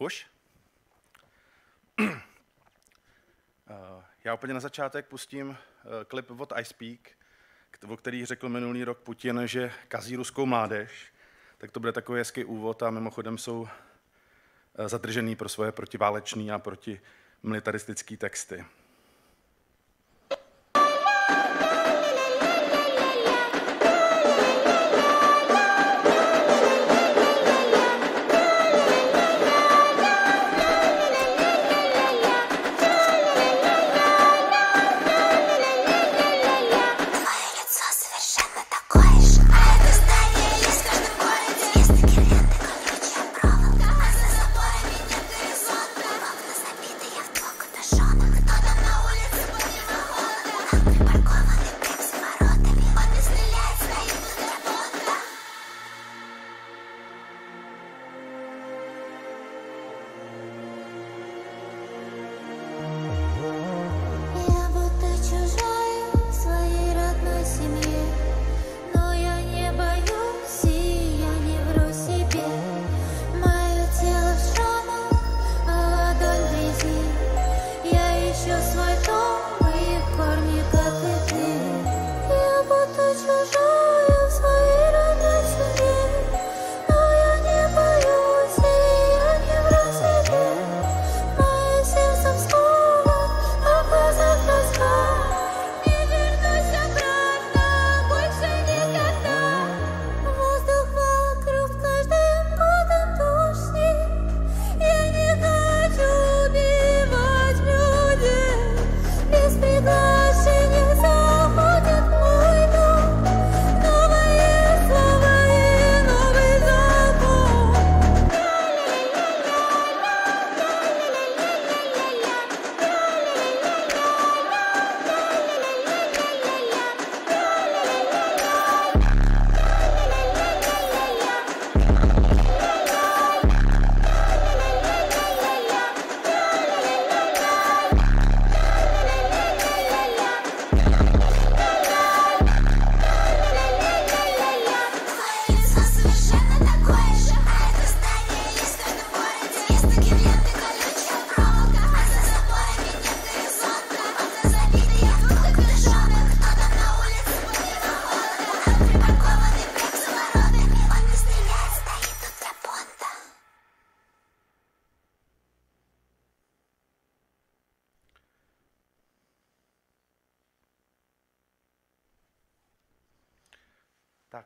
Už? Eh, já úplně na začátek pustím eh, klip od iSpeak, o který řekl minulý rok Putin, že kazí ruskou mládež. Tak to bude takový hezký úvod a mimochodem jsou eh, zadržený pro svoje protiválečné a protimilitaristické texty.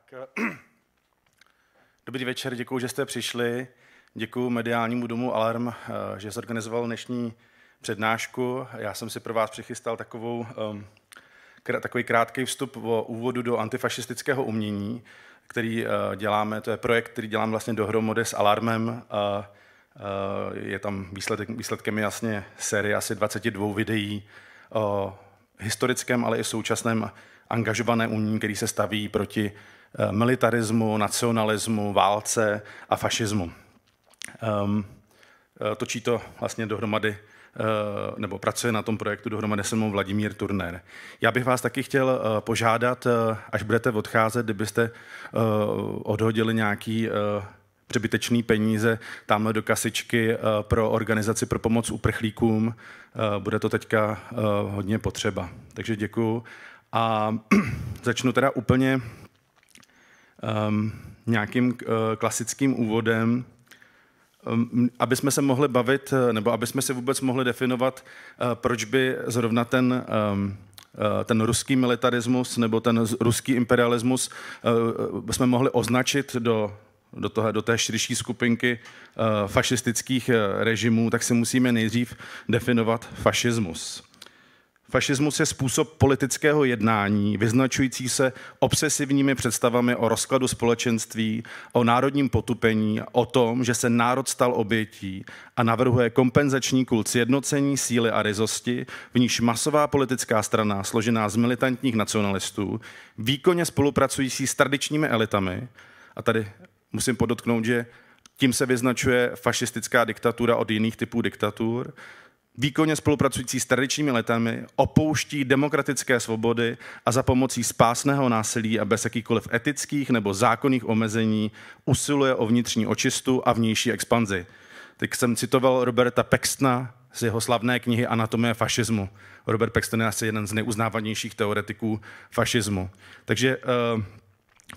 Tak eh, dobrý večer, děkuji, že jste přišli. Děkuji mediálnímu domu Alarm, eh, že zorganizoval dnešní přednášku. Já jsem si pro vás přichystal takovou, takový krátký vstup o úvodu do antifašistického umění, který eh, děláme, to je projekt, který dělám vlastně dohromady s Alarmem. Je tam výsledek, výsledkem jasně série asi 22 videí o historickém, ale i současném angažované umění, který se staví proti militarismu, nacionalismu, válce a fašismu. Um, točí to vlastně dohromady eh, nebo pracuje na tom projektu dohromady se mnou Vladimír Turner. Já bych vás taky chtěl eh, požádat, až budete odcházet, kdybyste odhodili nějaký přebytečný peníze tamhle do kasičky pro organizaci pro pomoc uprchlíkům. Bude to teďka hodně potřeba. Takže děkuju. A začnu teda úplně um, nějakým uh, klasickým úvodem, um, aby jsme se mohli bavit, eh, nebo aby jsme si vůbec mohli definovat, uh, proč by zrovna ten um, ten ruský militarismus nebo ten ruský imperialismus jsme mohli označit do, do, toho, do té širší skupinky fašistických režimů, tak si musíme nejdřív definovat fašismus. Fašismus je způsob politického jednání, vyznačující se obsesivními představami o rozkladu společenství, o národním potupení, o tom, že se národ stal obětí a navrhuje kompenzační kult sjednocení síly a rizosti, v níž masová politická strana, složená z militantních nacionalistů, výkonně spolupracující s tradičními elitami, a tady musím podotknout, že tím se vyznačuje fašistická diktatura od jiných typů diktatur, výkonně spolupracující s tradičními letami, opouští demokratické svobody a za pomocí spásného násilí a bez jakýchkoliv etických nebo zákonných omezení usiluje o vnitřní očistu a vnější expanzi. Teď jsem citoval Roberta Pextna z jeho slavné knihy Anatomie fašismu. Robert Pexton je asi jeden z neuznávanějších teoretiků fašismu. Takže uh,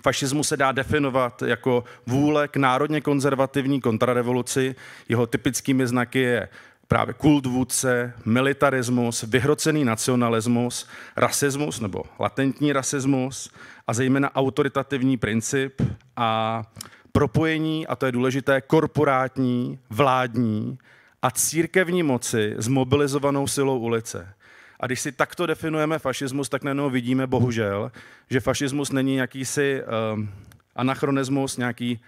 Fašismu se dá definovat jako vůle k národně konzervativní kontrarevoluci. Jeho typickými znaky je právě kult vůdce, militarismus, vyhrocený nacionalismus, rasismus nebo latentní rasismus a zejména autoritativní princip a propojení, a to je důležité, korporátní, vládní a církevní moci s mobilizovanou silou ulice. A když si takto definujeme fašismus, tak najednou vidíme, bohužel, že fašismus není jakýsi um, anachronismus, nějaký,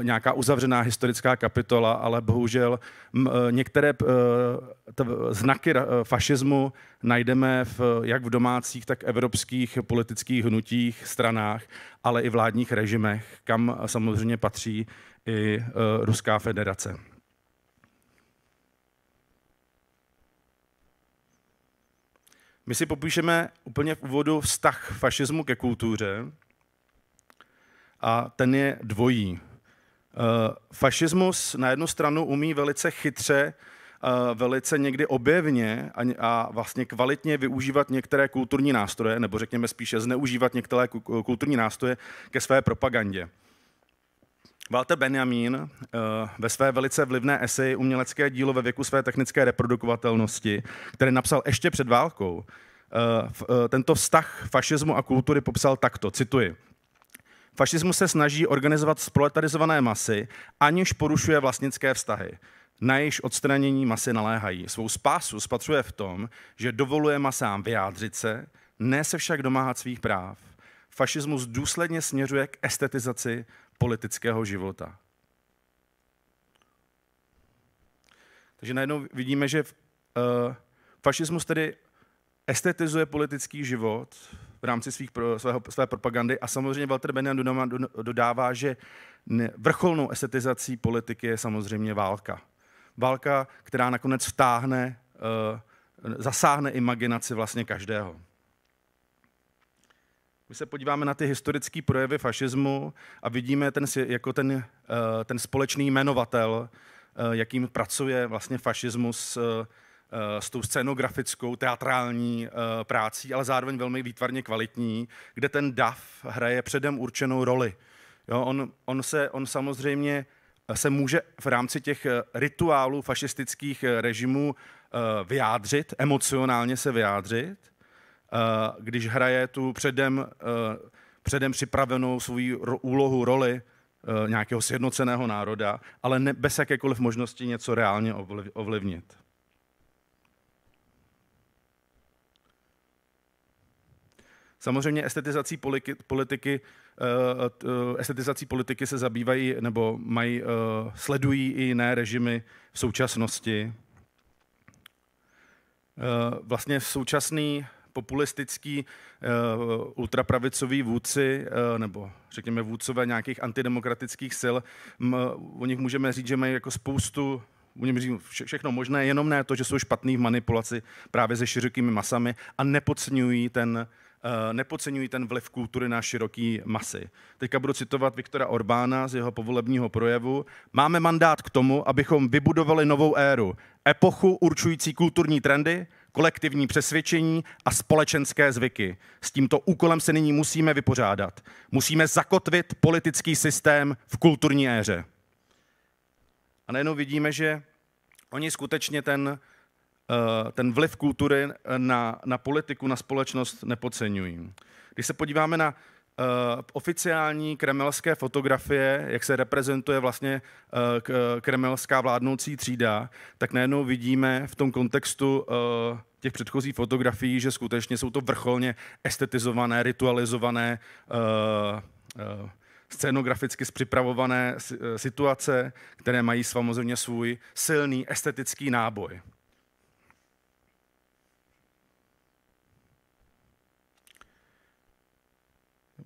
eh, nějaká uzavřená historická kapitola, ale bohužel eh, některé eh, znaky fašismu najdeme v, jak v domácích, tak evropských politických hnutích, stranách, ale i vládních režimech, kam samozřejmě patří i Ruská federace. My si popíšeme úplně v úvodu vztah fašismu ke kultuře, a ten je dvojí. Eh, fašismus na jednu stranu umí velice chytře, eh, velice někdy objevně a vlastně kvalitně využívat některé kulturní nástroje, nebo řekněme spíše zneužívat některé kulturní nástroje ke své propagandě. Walter Benjamin eh, ve své velice vlivné eseji Umělecké dílo ve věku své technické reprodukovatelnosti, který napsal ještě před válkou, tento vztah fašismu a kultury popsal takto, cituji. Fašismus se snaží organizovat sproletarizované masy, aniž porušuje vlastnické vztahy. Na jejich odstranění masy naléhají. Svou spásu spatřuje v tom, že dovoluje masám vyjádřit se, ne se však domáhat svých práv. Fašismus důsledně směřuje k estetizaci politického života. Takže najednou vidíme, že uh, fašismus tedy estetizuje politický život, v rámci svých, pro, svého, své propagandy. A samozřejmě Walter Benjamin dodává, dodává že vrcholnou estetizací politiky je samozřejmě válka. Válka, která nakonec vtáhne, eh, zasáhne imaginaci vlastně každého. My se podíváme na ty historické projevy fašismu a vidíme ten, jako ten, eh, ten společný jmenovatel, eh, jakým pracuje vlastně fašismus Eh, s tou scénografickou, teatrální eh, prácí, ale zároveň velmi výtvarně kvalitní, kde ten DAF hraje předem určenou roli. Jo, on, on, se, on samozřejmě eh, se může v rámci těch rituálů fašistických režimů vyjádřit, emocionálně se vyjádřit, když hraje tu předem, předem připravenou svou úlohu, roli nějakého sjednoceného národa, ale ne, bez jakékoliv možnosti něco reálně ovlivnit. Samozřejmě estetizací politiky, eh, eh, estetizací politiky se zabývají nebo mají, eh, sledují i jiné režimy v současnosti. Vlastně současný populistický ultrapravicový vůdci, nebo řekněme vůdcové nějakých antidemokratických sil, o nich můžeme říct, že mají jako spoustu můžeme říct vše, všechno možné, jenom ne to, že jsou špatný v manipulaci právě se širokými masami a nepodceňují ten, Eh, nepodceňují ten vliv kultury na široký masy. Teďka budu citovat Viktora Orbána z jeho povolebního projevu. Máme mandát k tomu, abychom vybudovali novou éru, epochu určující kulturní trendy, kolektivní přesvědčení a společenské zvyky. S tímto úkolem se nyní musíme vypořádat. Musíme zakotvit politický systém v kulturní éře. A najednou vidíme, že oni skutečně ten Eh, ten vliv kultury eh, na, na politiku, na společnost nepodceňují. Když se podíváme na uh, oficiální kremelské fotografie, jak se reprezentuje vlastně uh, kremelská vládnoucí třída, tak najednou vidíme v tom kontextu uh, těch předchozích fotografií, že skutečně jsou to vrcholně estetizované, ritualizované uh, uh, scénograficky zpřipravované situace, které mají samozřejmě svůj silný estetický náboj.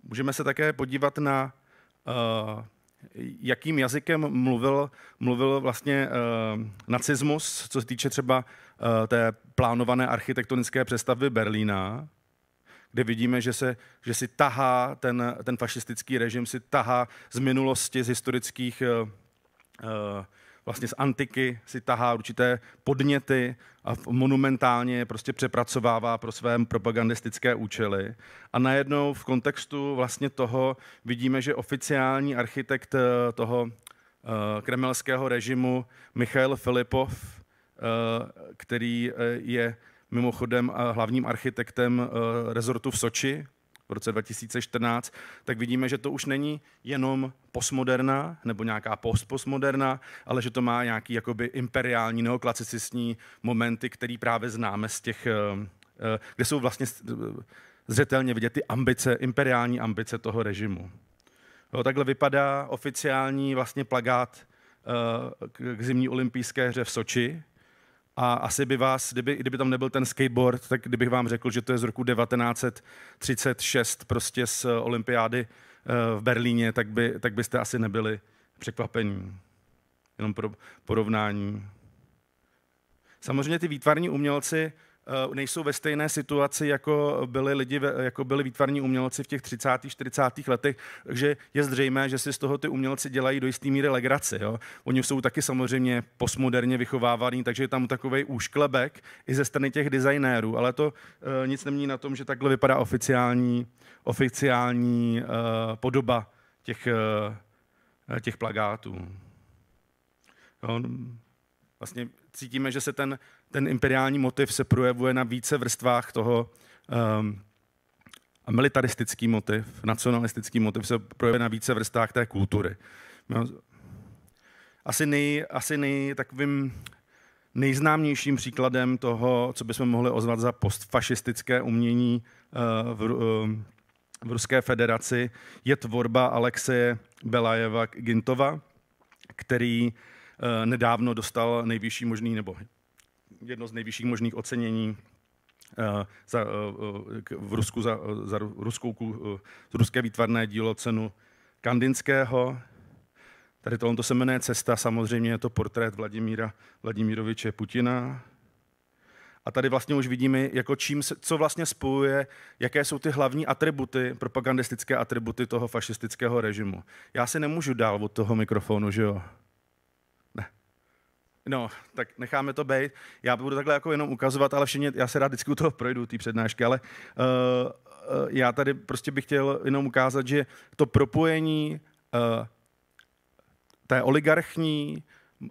Můžeme se také podívat na, eh, jakým jazykem mluvil, mluvil vlastně eh, nacismus, co se týče třeba eh, té plánované architektonické přestavby Berlína, kde vidíme, že, se, že si tahá, ten, ten fašistický režim si tahá z minulosti, z historických uh, vlastně z antiky si tahá určité podněty a monumentálně prostě přepracovává pro své propagandistické účely. A najednou v kontextu vlastně toho vidíme, že oficiální architekt eh, toho eh, kremelského režimu Michail Filipov, eh, který je mimochodem hlavním architektem rezortu v Soči, v roce 2014, tak vidíme, že to už není jenom postmoderna nebo nějaká postpostmoderna, ale že to má nějaký jakoby imperiální neoklasicistní momenty, který právě známe z těch, eh, eh, kde jsou vlastně zřetelně vidět ty ambice, imperiální ambice toho režimu. Jo, takhle vypadá oficiální vlastně plagát eh, k zimní olympijské hře v Soči, a asi by vás, kdyby, kdyby tam nebyl ten skateboard, tak kdybych vám řekl, že to je z roku 1936 prostě z eh, olympiády eh, v Berlíně, tak, by, tak byste asi nebyli překvapení. Jenom pro porovnání. Samozřejmě ty výtvarní umělci Eh, nejsou ve stejné situaci, jako byli, lidi, jako byli výtvarní umělci v těch 30. 40. letech, takže je zřejmé, že si z toho ty umělci dělají do jisté míry legraci. Jo? Oni jsou taky samozřejmě postmoderně vychovávaní, takže je tam takový úšklebek i ze strany těch designérů, ale to uh, nic nemění na tom, že takhle vypadá oficiální, oficiální uh, podoba těch, uh, těch plagátů. Jo, no, vlastně cítíme, že se ten ten imperiální motiv se projevuje na více vrstvách toho um, militaristický motiv, nacionalistický motiv se projevuje na více vrstvách té kultury. No, asi, nej, asi nej, takovým nejznámějším příkladem toho, co bychom mohli ozvat za postfašistické umění uh, v, uh, v Ruské federaci, je tvorba Alexeje Belajeva Gintova, který eh, nedávno dostal nejvyšší možný, nebo jedno z nejvyšších možných ocenění eh, za, eh, eh, v Rusku za, za ruskou, ruské výtvarné dílo cenu Kandinského. Tady tohle se jmenuje Cesta, samozřejmě je to portrét Vladimíra Vladimíroviče Putina. A tady vlastně už vidíme, jako čím se, co vlastně spojuje, jaké jsou ty hlavní atributy, propagandistické atributy toho fašistického režimu. Já se nemůžu dál od toho mikrofonu, že jo? No, tak necháme to být. Já budu takhle jako jenom ukazovat, ale všichni, já se rád vždycky u toho projdu, ty přednášky, ale uh, uh, já tady prostě bych chtěl jenom ukázat, že to propojení uh, té oligarchní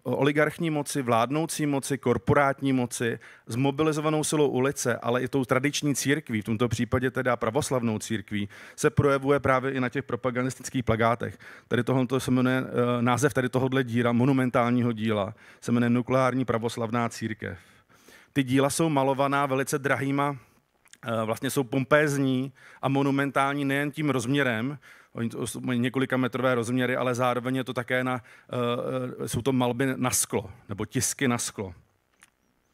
oligarchní moci, vládnoucí moci, korporátní moci, s mobilizovanou silou ulice, ale i tou tradiční církví, v tomto případě teda pravoslavnou církví, se projevuje právě i na těch propagandistických plagátech. Tady tohoto se jmenuje, eh, název tady tohohle díla, monumentálního díla, se jmenuje Nukleární pravoslavná církev. Ty díla jsou malovaná velice drahýma, eh, vlastně jsou pompézní a monumentální nejen tím rozměrem, Oni to mají několika metrové rozměry, ale zároveň je to také na, uh, jsou to malby na sklo, nebo tisky na sklo,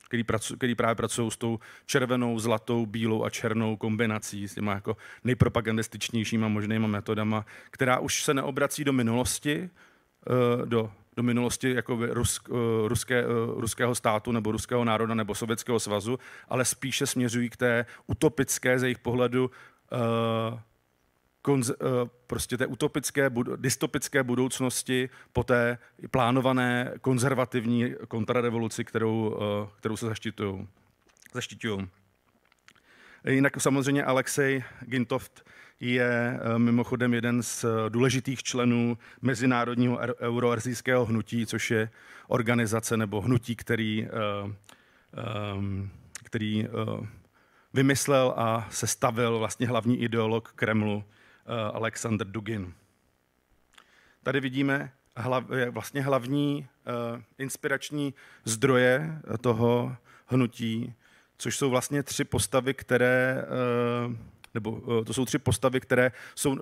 který, pracu, který právě pracují s tou červenou, zlatou, bílou a černou kombinací, s těma jako nejpropagandističnějšíma možnýma metodama, která už se neobrací do minulosti, uh, do do minulosti jako rusk, ruské, ruského státu nebo ruského národa nebo Sovětského svazu, ale spíše směřují k té utopické, ze jejich pohledu, uh, konz, eh, prostě té utopické, budu, dystopické budoucnosti po té plánované konzervativní kontrarevoluci, kterou, eh, kterou se zaštitují. zaštitují. Jinak samozřejmě Alexej Gintoft je eh, mimochodem jeden z důležitých členů Mezinárodního er-, euroarzijského hnutí, což je organizace nebo hnutí, který, ehm, který vymyslel a sestavil vlastně hlavní ideolog Kremlu Eh, Alexander Dugin. Tady vidíme eh, vlastně hlavní eh, inspirační zdroje toho hnutí, což jsou vlastně tři postavy, které nebo to jsou tři postavy, které, jsou,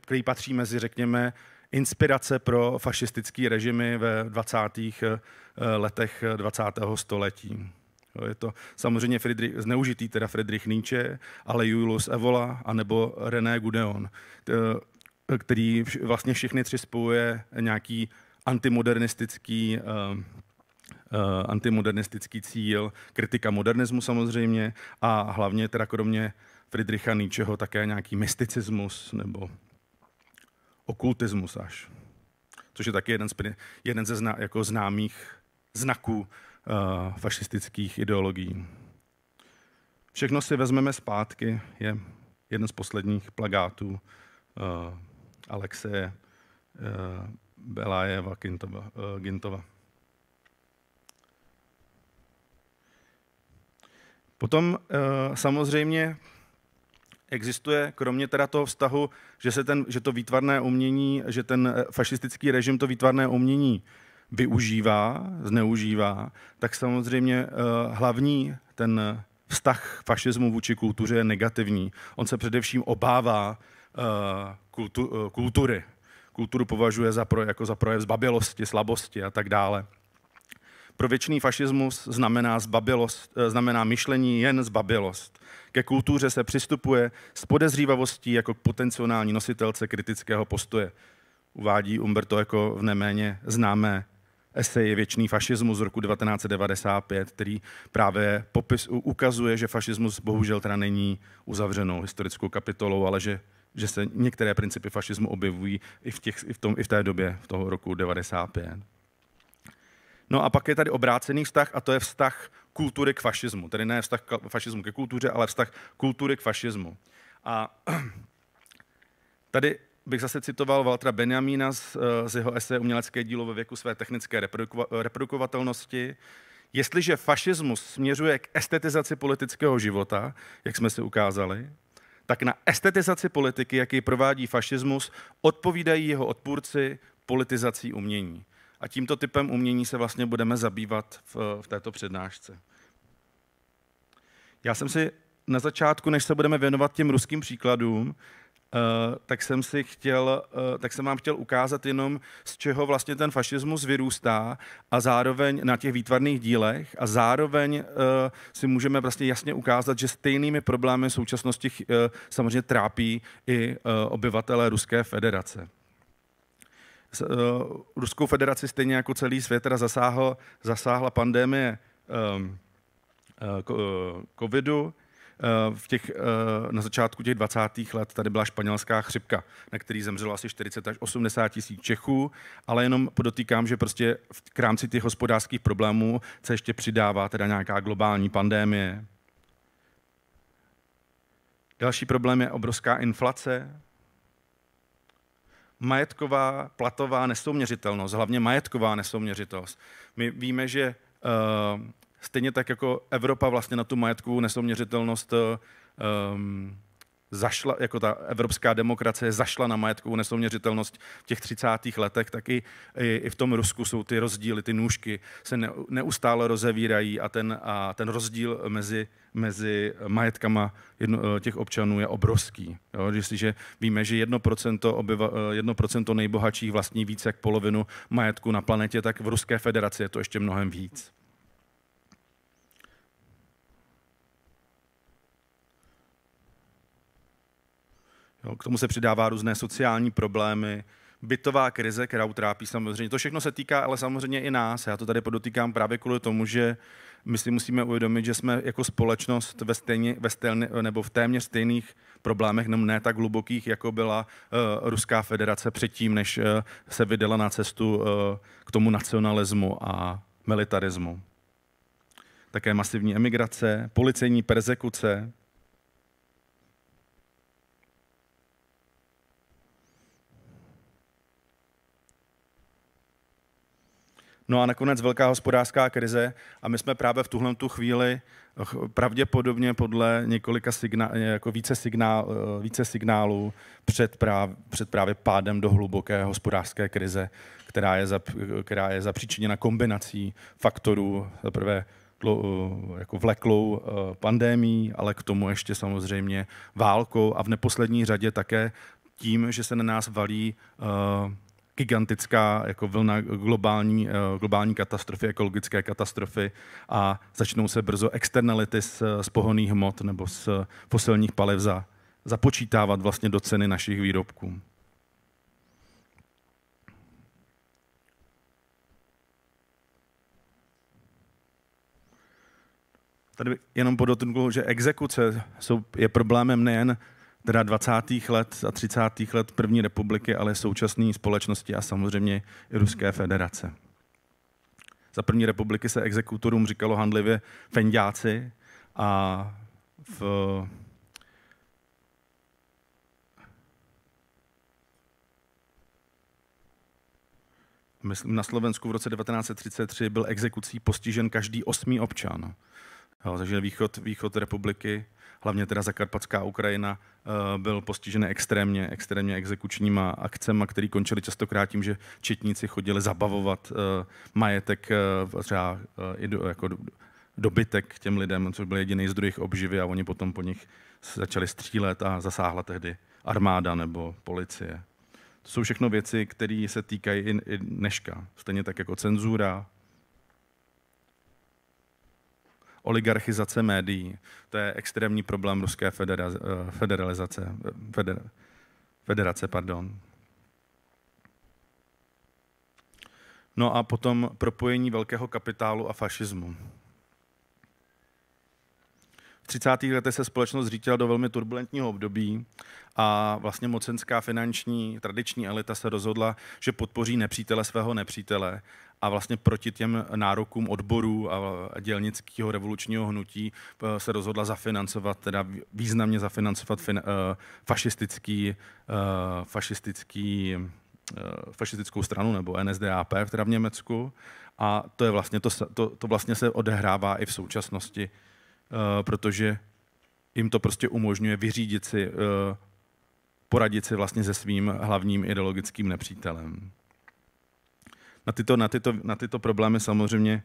které patří mezi, řekněme, inspirace pro fašistické režimy ve 20. letech 20. století. Jo, je to samozřejmě Friedrich, zneužitý teda Friedrich Nietzsche, ale Julius Evola a nebo René Gudeon, eh, který vlastně všechny tři spojuje nějaký antimodernistický eh, eh, antimodernistický cíl, kritika modernismu samozřejmě a hlavně teda kromě Friedricha Nietzscheho také nějaký mysticismus nebo okultismus až, což je taky jeden, z, jeden ze zna, jako známých znaků Eh, fašistických ideologií. Všechno si vezmeme zpátky je jeden z posledních plagátů uh, Alexeje uh, eh, Belájeva Gintova. Uh, Gintova. Potom uh, samozřejmě existuje, kromě teda toho vztahu, že, se ten, že to výtvarné umění, že ten fašistický režim to výtvarné umění uh, využívá, zneužívá, tak samozřejmě eh, hlavní ten vztah fašismu vůči kultuře je negativní. On se především obává eh, kultu, eh, kultury. Kulturu považuje za projev, jako za projev zbabělosti, slabosti a tak dále. Pro věčný fašismus znamená, zbabilost, znamená myšlení jen zbabilost. Ke kultuře se přistupuje s podezřívavostí jako k potenciální nositelce kritického postoje. Uvádí Umberto jako v neméně známé esej je Věčný fašismus z roku 1995, který právě popis, ukazuje, že fašismus bohužel teda není uzavřenou historickou kapitolou, ale že, že se některé principy fašismu objevují i v, těch, i v, tom, i v té době, v toho roku 95. No a pak je tady obrácený vztah a to je vztah kultury k fašismu. Tedy ne vztah k fašismu ke kultuře, ale vztah kultury k fašismu. A tady bych zase citoval Valtra Benjamína z, eh, z jeho ese Umělecké dílo ve věku své technické reprodukova- reprodukovatelnosti. Jestliže fašismus směřuje k estetizaci politického života, jak jsme si ukázali, tak na estetizaci politiky, jaký provádí fašismus, odpovídají jeho odpůrci politizací umění. A tímto typem umění se vlastně budeme zabývat v, v této přednášce. Já jsem si na začátku, než se budeme věnovat těm ruským příkladům, Eh, tak jsem si chtěl, uh, tak jsem vám chtěl ukázat jenom, z čeho vlastně ten fašismus vyrůstá a zároveň na těch výtvarných dílech a zároveň uh, si můžeme vlastně jasně ukázat, že stejnými problémy v současnosti samozřejmě trápí i obyvatele Ruské federace. S, Ruskou federaci stejně jako celý svět teda zasáhl, zasáhla pandémie um, covidu, Eh, v těch, eh, na začátku těch 20. let tady byla španělská chřipka, na který zemřelo asi 40 až 80 tisíc Čechů, ale jenom podotýkám, že prostě v rámci těch hospodářských problémů se ještě přidává teda nějaká globální pandémie. Další problém je obrovská inflace, majetková, platová nesouměřitelnost, hlavně majetková nesouměřitelnost. My víme, že eh, Stejně tak jako Evropa vlastně na tu majetkovou nesouměřitelnost um, eh, ehm, zašla, jako ta evropská demokracie zašla na majetkovou nesouměřitelnost v těch 30. letech, tak i, i, i v tom Rusku jsou ty rozdíly, ty nůžky se ne, neustále rozevírají a ten, a ten rozdíl mezi, mezi majetkama jedno, eh, těch občanů je obrovský. Jo? Jestliže víme, že 1%, obyva, 1% eh, nejbohatších vlastní více jak polovinu majetku na planetě, tak v Ruské federaci je to ještě mnohem víc. Jo, k tomu se přidává různé sociální problémy, bytová krize, která utrápí samozřejmě. To všechno se týká ale samozřejmě i nás. Já to tady podotýkám právě kvůli tomu, že my si musíme uvědomit, že jsme jako společnost ve, stejně, ve stejně, nebo v téměř stejných problémech, nebo ne tak hlubokých, jako byla uh, Ruská federace předtím, než uh, se vydala na cestu uh, k tomu nacionalismu a militarismu. Také masivní emigrace, policejní persekuce, No a nakonec velká hospodářská krize a my jsme právě v tuhle tu chvíli eh, pravděpodobně podle několika signál, eh, jako více, signál, eh, více signálů před, práv, před právě pádem do hluboké hospodářské krize, která je, za která je zapříčiněna kombinací faktorů. Za prvé jako vleklou pandémí, ale k tomu ještě samozřejmě válkou a v neposlední řadě také tím, že se na nás valí gigantická jako vlna globální, eh, globální katastrofy, ekologické katastrofy a začnou se brzo externality z, z pohoných hmot nebo z fosilních paliv za, započítávat vlastně do ceny našich výrobků. Tady jenom podotknu, že exekuce jsou, je problémem nejen teda 20. let a 30. let první republiky, ale současné společnosti a samozřejmě i Ruské federace. Za první republiky se exekutorům říkalo handlivě fendáci a v Myslím, na Slovensku v roce 1933 byl exekucí postižen každý osmý občan. Jo, takže východ, východ republiky hlavně teda zakarpatská Ukrajina, eh, byl postižen extrémně, extrémně exekučníma akcemi, které končily častokrát tím, že četníci chodili zabavovat eh, majetek eh, třeba i do, jako dobytek těm lidem, což byl jediný zdroj jejich obživy a oni potom po nich začali střílet a zasáhla tehdy armáda nebo policie. To jsou všechno věci, které se týkají i dneška. Stejně tak jako cenzura, oligarchizace médií. To je extrémní problém Ruské federa, eh, federalizace, feder, federace. Pardon. No a potom propojení velkého kapitálu a fašismu. V 30. letech se společnost zřítila do velmi turbulentního období a vlastně mocenská finanční tradiční elita se rozhodla, že podpoří nepřítele svého nepřítele a vlastně proti těm nárokům odborů a dělnického revolučního hnutí eh, se rozhodla zafinancovat, teda významně zafinancovat fin, eh, fašistický, eh, fašistický fašistickou stranu nebo NSDAP teda v Německu a to, je vlastně, to, to, to vlastně se odehrává i v současnosti, protože jim to prostě umožňuje vyřídit si, poradit si vlastně se svým hlavním ideologickým nepřítelem. Na tyto, na tyto, na tyto problémy samozřejmě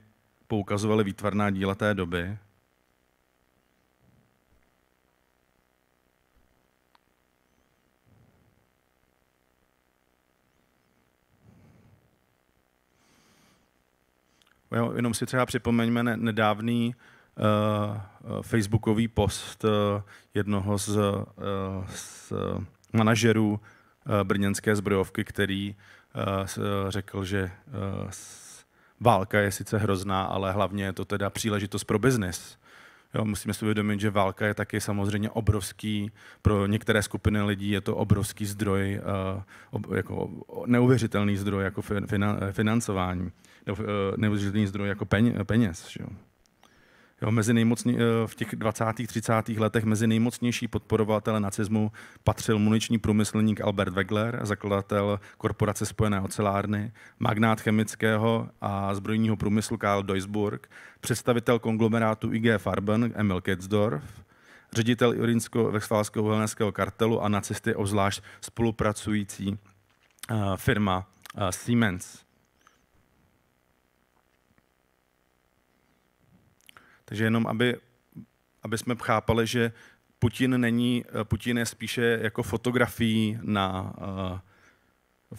poukazovaly výtvarná díla té doby. Jo, jenom si třeba připomeňme nedávný uh, facebookový post uh, jednoho z, uh, z manažerů brněnské zbrojovky, který Eh, eh, řekl, že eh, válka je sice hrozná, ale hlavně je to teda příležitost pro biznis. Jo, musíme si uvědomit, že válka je taky samozřejmě obrovský, pro některé skupiny lidí je to obrovský zdroj, jako neuvěřitelný zdroj jako financování, neuvěřitelný zdroj jako peněz. Že jo. Jo, mezi nejmocně, eh, v těch 20. 30. letech mezi nejmocnější podporovatele nacismu patřil muniční průmyslník Albert Wegler, zakladatel korporace Spojené ocelárny, magnát chemického a zbrojního průmyslu Karl Duisburg, představitel konglomerátu IG Farben Emil Ketzdorf, ředitel jorínsko vexfalského uhelného kartelu a nacisty obzvlášť spolupracující eh, firma eh, Siemens. Takže jenom, aby, aby jsme chápali, že Putin není, Putin je spíše jako fotografií na uh,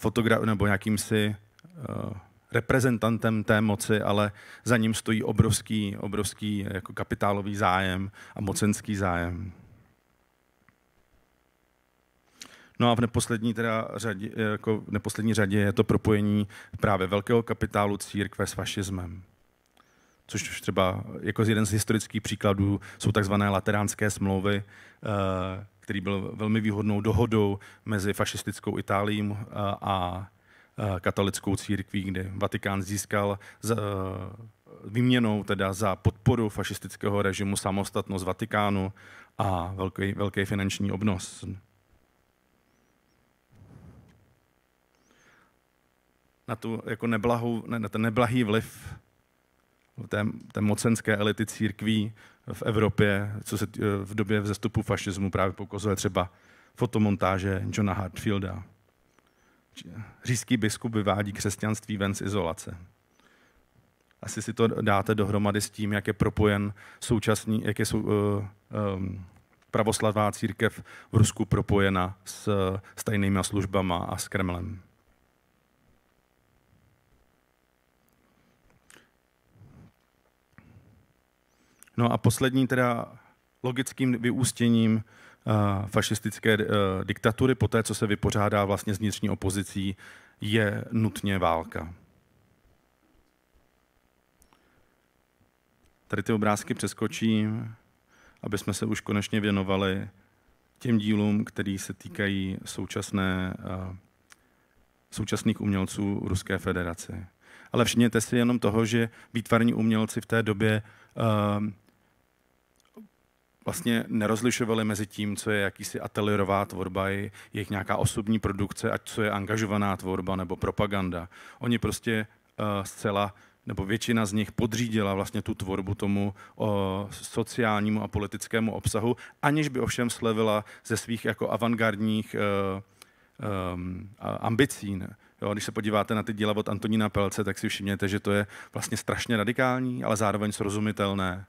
fotogra- nebo nějakým si uh, reprezentantem té moci, ale za ním stojí obrovský, obrovský jako kapitálový zájem a mocenský zájem. No a v neposlední, teda řadě, jako v neposlední řadě je to propojení právě velkého kapitálu církve s fašismem což třeba jako jeden z historických příkladů jsou takzvané lateránské smlouvy, eh, který byl velmi výhodnou dohodou mezi fašistickou Itálií eh, a eh, katolickou církví, kdy Vatikán získal z, výměnou teda za podporu fašistického režimu samostatnost Vatikánu a velký, velký finanční obnos. Na, tu, jako neblahou, na ten neblahý vliv té, té mocenské elity církví v Evropě, co se v době vzestupu fašismu právě pokazuje třeba fotomontáže Johna Hartfielda. Říský biskup vyvádí křesťanství ven z izolace. Asi si to dáte dohromady s tím, jak je propojen současný, jak je sou, uh, eh, um, ehm, pravoslavná církev v Rusku propojena s, s tajnými službama a s Kremlem. No a poslední teda logickým vyústěním eh, fašistické eh, diktatury, po té, co se vypořádá vlastně s vnitřní opozicí, je nutně válka. Tady ty obrázky přeskočím, aby jsme se už konečně věnovali těm dílům, který se týkají současné, eh, současných umělců Ruské federace. Ale všimněte si jenom toho, že výtvarní umělci v té době vlastně nerozlišovali mezi tím, co je jakýsi atelierová tvorba, jejich nějaká osobní produkce, ať co je angažovaná tvorba nebo propaganda. Oni prostě uh, zcela nebo většina z nich podřídila vlastně tu tvorbu tomu uh, sociálnímu a politickému obsahu, aniž by ovšem slevila ze svých jako avantgardních uh, um, ambicí. Ne? Jo, když se podíváte na ty díla od Antonína Pelce, tak si všimněte, že to je vlastně strašně radikální, ale zároveň srozumitelné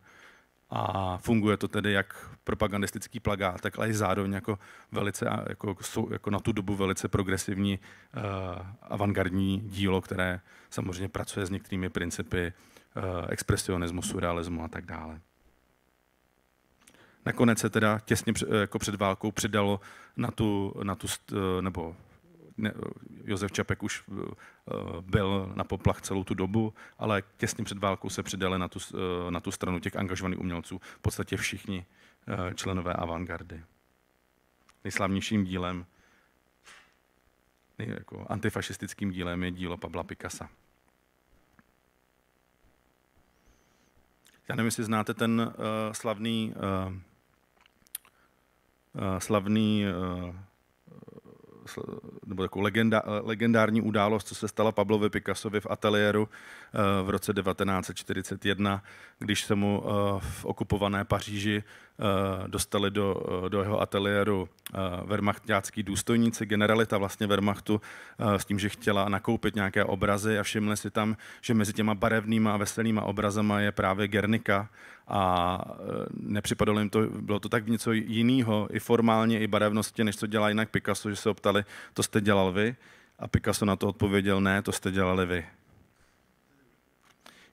a funguje to tedy jak propagandistický plagát, tak ale i zároveň jako velice, jako, jako, jako na tu dobu velice progresivní uh, avantgardní dílo, které samozřejmě pracuje s některými principy uh, expresionismu, surrealismu a tak dále. Nakonec se teda těsně před, jako před válkou přidalo na tu, na tu eh, nebo ne, Josef Čapek už eh, byl na poplach celou tu dobu, ale těsně před válkou se přidali na tu, eh, na tu stranu těch angažovaných umělců v podstatě všichni eh, členové avantgardy. Nejslavnějším dílem, jako antifašistickým dílem je dílo Pabla Picasa. Já nevím, jestli znáte ten uh, slavný, uh, uh, slavný uh, nebo takovou legenda, legendární událost, co se stala Pablovi Picassovi v ateliéru eh, v roce 1941, když se mu eh, v okupované Paříži Eh, dostali do, eh, do jeho ateliéru eh, Wehrmachtácký důstojníci, generalita vlastně Wehrmachtu s tím, že chtěla nakoupit nějaké obrazy a všimli si tam, že mezi těma barevnýma a veselýma obrazama je právě Gernika a nepřipadalo jim to, bylo to tak něco jiného, i formálně, i barevnosti, než to dělá jinak Picasso, že se optali, to jste dělal vy? A Picasso na to odpověděl, ne, to jste dělali vy.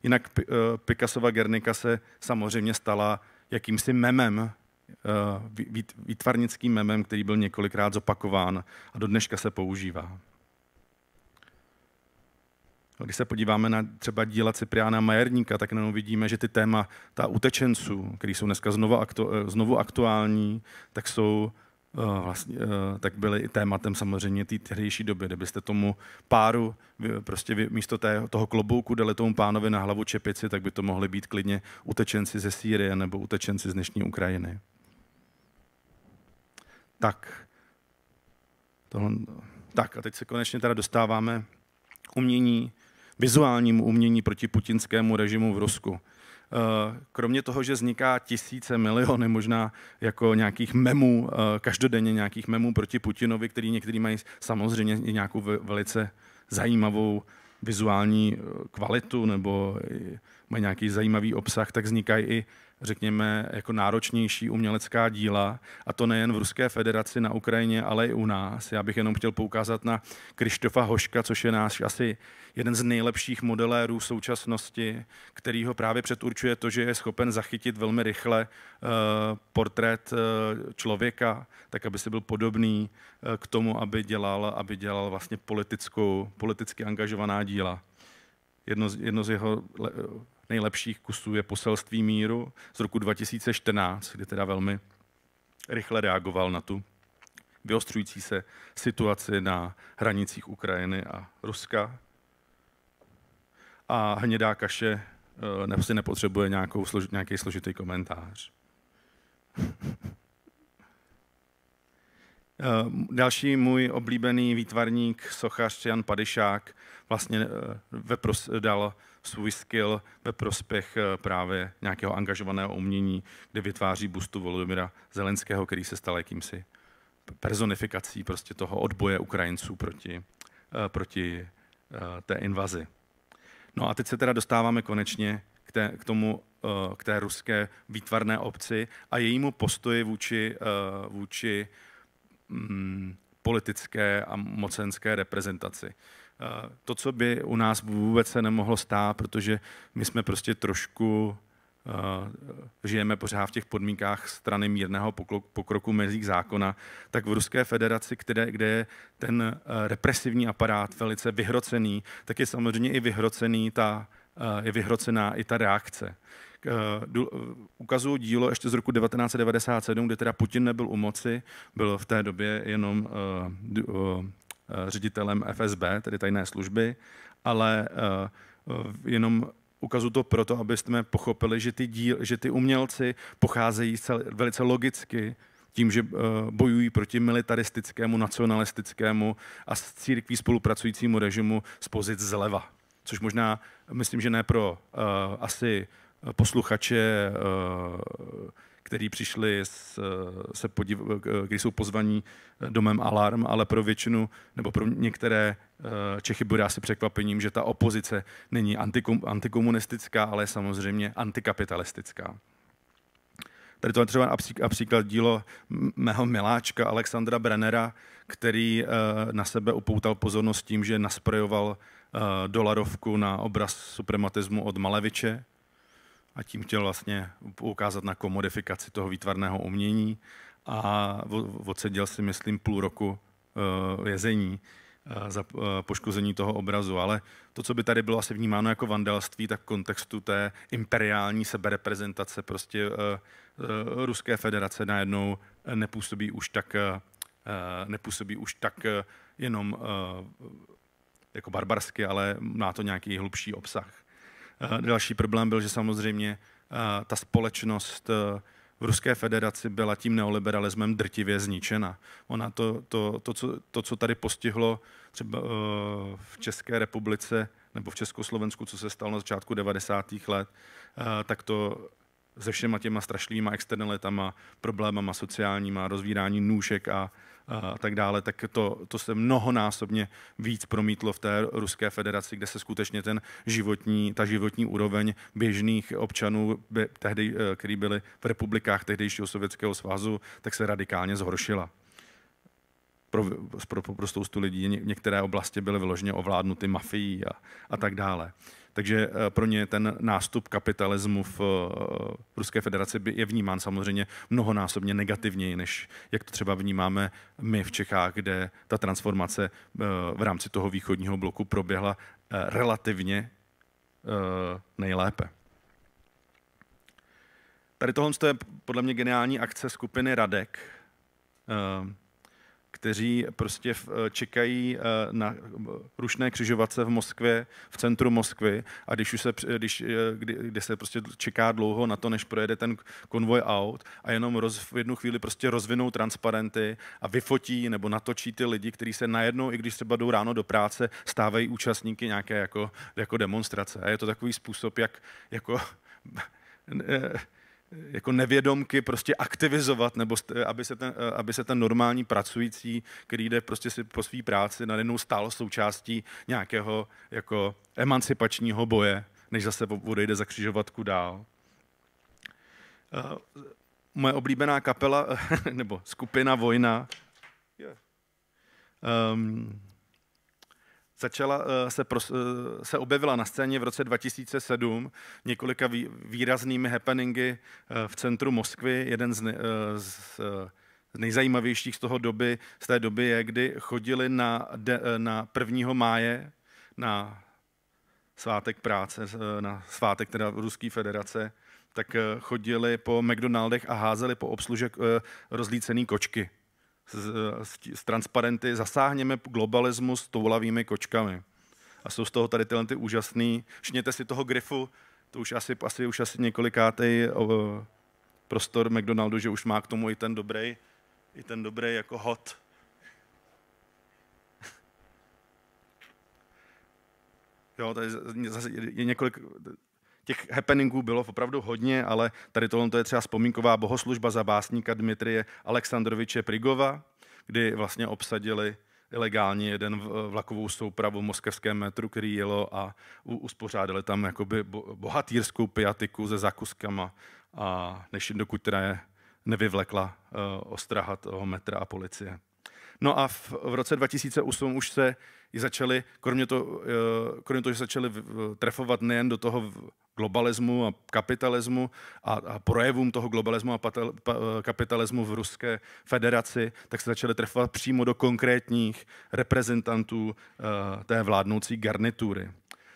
Jinak Picassova Gernika se samozřejmě stala jakýmsi memem, eh, výtvarnickým memem, který byl několikrát zopakován a do dneška se používá. Když se podíváme na třeba díla Cypriána Majerníka, tak jenom vidíme, že ty téma ta utečenců, které jsou dneska znovu, aktu, eh, znovu aktuální, tak jsou Eh, vlastně, eh, tak byly i tématem samozřejmě té tehdejší doby, kdybyste tomu páru prostě místo té, toho klobouku dali tomu pánovi na hlavu čepici, tak by to mohly být klidně utečenci ze Sýrie nebo utečenci z dnešní Ukrajiny. Tak, tohle, tak a teď se konečně teda dostáváme k umění, vizuálnímu umění proti putinskému režimu v Rusku. Eh, kromě toho, že vzniká tisíce, miliony možná jako nějakých memů, eh, každodenně nějakých memů proti Putinovi, který některý mají samozřejmě nějakou velice zajímavou vizuální eh, kvalitu nebo mají nějaký zajímavý obsah, tak vznikají i řekněme, jako náročnější umělecká díla, a to nejen v Ruské federaci, na Ukrajině, ale i u nás. Já bych jenom chtěl poukázat na Krištofa Hoška, což je náš asi jeden z nejlepších modelérů současnosti, který ho právě předurčuje to, že je schopen zachytit velmi rychle eh, portrét eh, člověka, tak aby si byl podobný eh, k tomu, aby dělal, aby dělal vlastně politickou, politicky angažovaná díla jedno z, jedno z jeho nejlepších kusů je Poselství míru z roku 2014, kde teda velmi rychle reagoval na tu vyostřující se situaci na hranicích Ukrajiny a Ruska. A hnědá kaše eh, si prostě nepotřebuje nějakou, nějaký složitý komentář. Eh, další můj oblíbený výtvarník, sochař Jan Padišák, vlastně eh, dal svůj skill ve prospěch eh, právě nějakého angažovaného umění, kde vytváří bustu Volodymyra Zelenského, který se stal jakýmsi personifikací prostě toho odboje Ukrajinců proti, eh, proti eh, té invazi. No a teď se teda dostáváme konečně k, té, k tomu, k té ruské výtvarné obci a jejímu postoji vůči, vůči mm, politické a mocenské reprezentaci to, co by u nás vůbec se nemohlo stát, protože my jsme prostě trošku žijeme pořád v těch podmínkách strany mírného pokroku mezi zákona, tak v Ruské federaci, kde, kde je ten e, represivní aparát velice vyhrocený, tak je samozřejmě i vyhrocený ta, e, je vyhrocená i ta reakce. E, Ukazuju dílo ještě z roku 1997, kde teda Putin nebyl u moci, byl v té době jenom Eh, ředitelem FSB, tedy tajné služby, ale eh, jenom ukazu to proto, abyste pochopili, že ty, díl, že ty umělci pocházejí velice logicky tím, že eh, bojují proti militaristickému, nacionalistickému a s církví spolupracujícímu režimu z pozic zleva. Což možná, myslím, že ne pro uh, asi posluchače uh, kteří přišli s, eh, se podiv, eh, když eh, jsou pozvaní domem Alarm, ale pro většinu nebo pro některé Čechy bude asi překvapením, že ta opozice není antikom, antikomunistická, ale je samozřejmě antikapitalistická. Tady to je třeba například dílo mého miláčka Alexandra Brennera, který na sebe upoutal pozornost tím, že nasprojoval dolarovku na obraz suprematismu od Maleviče a tím chtěl vlastně ukázat na komodifikaci toho výtvarného umění a odseděl si, myslím, půl roku eh, vězení eh, za eh, poškození toho obrazu. Ale to, co by tady bylo asi vnímáno jako vandalství, tak v kontextu té imperiální sebereprezentace prostě Ruské federace najednou nepůsobí už tak, nepůsobí už tak jenom jako barbarsky, ale má to nějaký hlubší obsah. Eh, další problém byl, že samozřejmě eh, ta společnost eh, v Ruské federaci byla tím neoliberalismem drtivě zničena. Ona to, to, to, co, to co tady postihlo třeba v České republice nebo v Československu, co se stalo na začátku 90. let, tak to se všema těma strašlivýma externalitama, problémama sociálníma, rozvírání nůžek a, a tak dále, tak to, to se mnohonásobně víc promítlo v té Ruské federaci, kde se skutečně ten životní, ta životní úroveň běžných občanů, by, tehdy, eh, který byli v republikách tehdejšího Sovětského svazu, tak se radikálně zhoršila pro, pro, pro prostou lidí. Některé oblasti byly vyloženě ovládnuty mafií a, a tak dále. Takže eh, pro ně ten nástup kapitalismu v eh, Ruské federaci je vnímán samozřejmě mnohonásobně negativněji, než jak to třeba vnímáme my v Čechách, kde ta transformace eh, v rámci toho východního bloku proběhla relativně nejlépe. Tady tohle je podle mě geniální akce skupiny Radek, kteří prostě eh, čekají eh, na eh, rušné křižovatce v Moskvě, v centru Moskvy a když už se, když, kdy, kdy se prostě čeká dlouho na to, než projede ten konvoj aut a jenom roz, v jednu chvíli prostě rozvinou transparenty a vyfotí nebo natočí ty lidi, kteří se najednou, i když třeba jdou ráno do práce, stávají účastníky nějaké jako, jako demonstrace. A je to takový způsob, jak jako jako nevědomky prostě aktivizovat, nebo aby se ten, eh, aby se ten normální pracující, který jde prostě si po své práci, najednou stál součástí nějakého jako emancipačního boje, než zase odejde za křižovatku dál. Eh, moje oblíbená kapela, nebo skupina Vojna, um, začala eh, se, pro, eh, se objevila na scéně v roce 2007 několika výraznými happeningy eh, v centru Moskvy. Jeden z, z nejzajímavějších z, toho doby, z té doby je, kdy chodili na, de, na 1. máje na svátek práce, na svátek teda Ruské federace, tak chodili po McDonaldech a házeli po obslužek rozlícený kočky z, z, z transparenty zasáhněme globalismus s toulavými kočkami. A jsou z toho tady tyhle ty úžasný, Všimněte si toho grifu, to už asi, asi už asi několikátej o, prostor McDonaldu, že už má k tomu i ten dobrý, i ten dobrý jako hot. Jo, tady je několik, těch happeningů bylo opravdu hodně, ale tady tohle je třeba vzpomínková bohoslužba za básníka Dmitrie Aleksandroviče Prigova, kdy vlastně obsadili ilegálně jeden vlakovou soupravu v moskevském metru, který jelo a uspořádali tam jakoby bohatýrskou piatiku se zakuskama, a než dokud teda je nevyvlekla eh, ostraha toho metra a policie. No a v, v roce 2008 už se i začali, kromě eh, toho, kromě to, že začali trefovat nejen do toho globalismu a kapitalismu a, a projevům toho globalismu a patel, pa, eh, kapitalismu v Ruské federaci, tak se začaly trefovat přímo do konkrétních reprezentantů uh, té vládnoucí garnitury.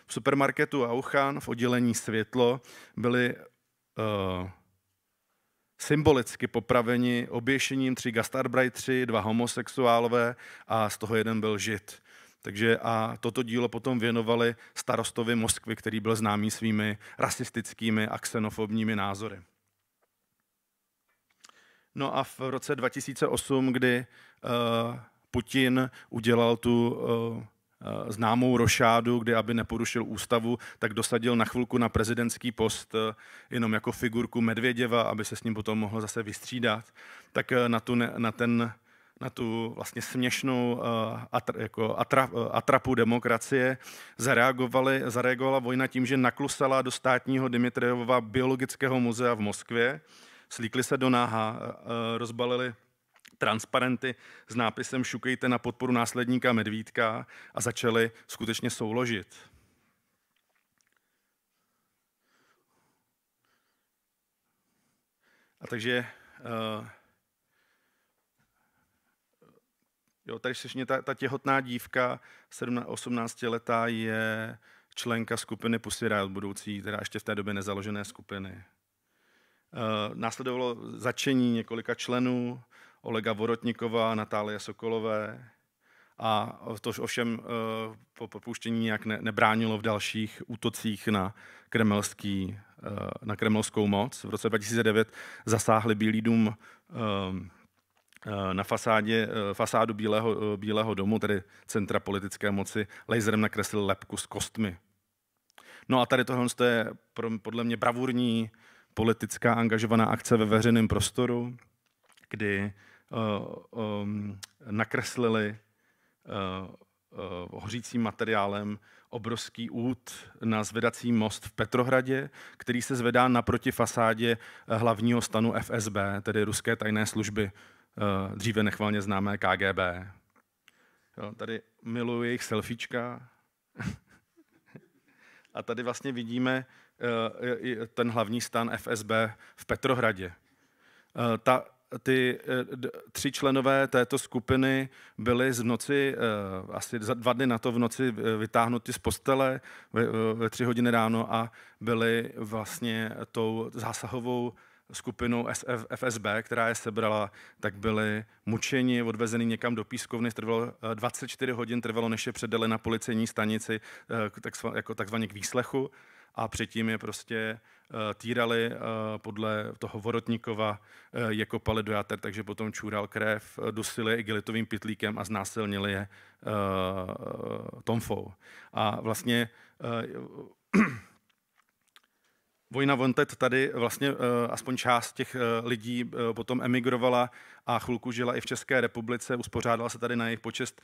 V supermarketu Auchan v oddělení Světlo byly uh, eh, symbolicky popraveni oběšením tři gastarbrajtři, dva homosexuálové a z toho jeden byl žid. Takže a toto dílo potom věnovali starostovi Moskvy, který byl známý svými rasistickými a xenofobními názory. No a v roce 2008, kdy eh, Putin udělal tu eh, známou rošádu, kdy aby neporušil ústavu, tak dosadil na chvilku na prezidentský post eh, jenom jako figurku Medvěděva, aby se s ním potom mohl zase vystřídat, tak na, tu, na ten na tu vlastně směšnou uh, eh, atr, jako atra, uh, atrapu demokracie zareagovali, zareagovala vojna tím, že naklusala do státního Dimitrijova biologického muzea v Moskvě, slíkli se do náha, uh, rozbalili transparenty s nápisem Šukejte na podporu následníka Medvídka a začali skutečně souložit. A takže uh, Jo, tady se ta, ta těhotná dívka, 18 letá, je členka skupiny Pussy Riot, budoucí, teda ještě v té době nezaložené skupiny. E, následovalo začení několika členů, Olega Vorotnikova, Natálie Sokolové, a to ovšem e, po propuštění nějak ne, nebránilo v dalších útocích na, kremelský, eh, na kremelskou moc. V roce 2009 zasáhli Bílý dům Eh, na fasádě, eh, fasádu Bílého, eh, Bílého domu, tedy centra politické moci, laserem nakreslil lepku s kostmi. No a tady tohle je podle mě bravurní politická angažovaná akce ve veřejném prostoru, kdy uh, um, nakreslili uh, uh, hořícím materiálem obrovský út na zvedací most v Petrohradě, který se zvedá naproti fasádě hlavního stanu FSB, tedy ruské tajné služby Eh, dříve nechvalně známé KGB. Jo, tady miluji jejich selfiečka. A tady vlastně vidíme eh, ten hlavní stan FSB v Petrohradě. Eh, ta, ty tři členové této skupiny byli z noci, asi dva dny na to v noci vytáhnuty z postele ve tři hodiny ráno a byli vlastně tou zásahovou skupinu FSB, která je sebrala, tak byli mučeni, odvezeni někam do pískovny, trvalo 24 eh, hodin, trvalo, než je předali na policejní stanici, eh, jako takzvaně k výslechu a předtím je prostě eh, týrali podle toho Vorotníkova, je kopali do jater, takže potom čůral krev, dusili i gelitovým pitlíkem a znásilnili je tomfou. A vlastně Vojna vontet tady vlastně eh, aspoň část těch eh, lidí eh, potom emigrovala a chvilku žila i v České republice. Uspořádala se tady na jejich počest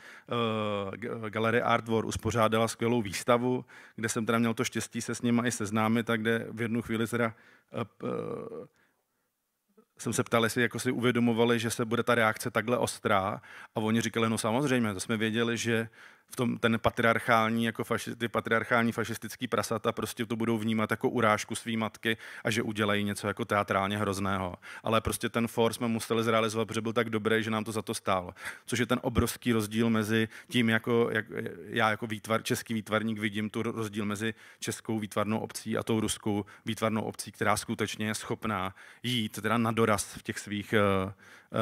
Galerie Art War, uspořádala skvělou výstavu, kde jsem teda měl to štěstí se s nima i seznámit, tak kde v jednu chvíli teda jsem se ptal, jestli jako si uvědomovali, že se bude ta reakce takhle ostrá a oni říkali, no samozřejmě, to jsme věděli, že v tom ten patriarchální, jako faši, ty patriarchální fašistický prasata prostě to budou vnímat jako urážku své matky a že udělají něco jako teatrálně hrozného. Ale prostě ten for jsme museli zrealizovat, protože byl tak dobrý, že nám to za to stálo. Což je ten obrovský rozdíl mezi tím, jako, jak, já jako výtvar, český výtvarník vidím tu rozdíl mezi českou výtvarnou obcí a tou ruskou výtvarnou obcí, která skutečně je schopná jít teda na doraz v těch svých, eh,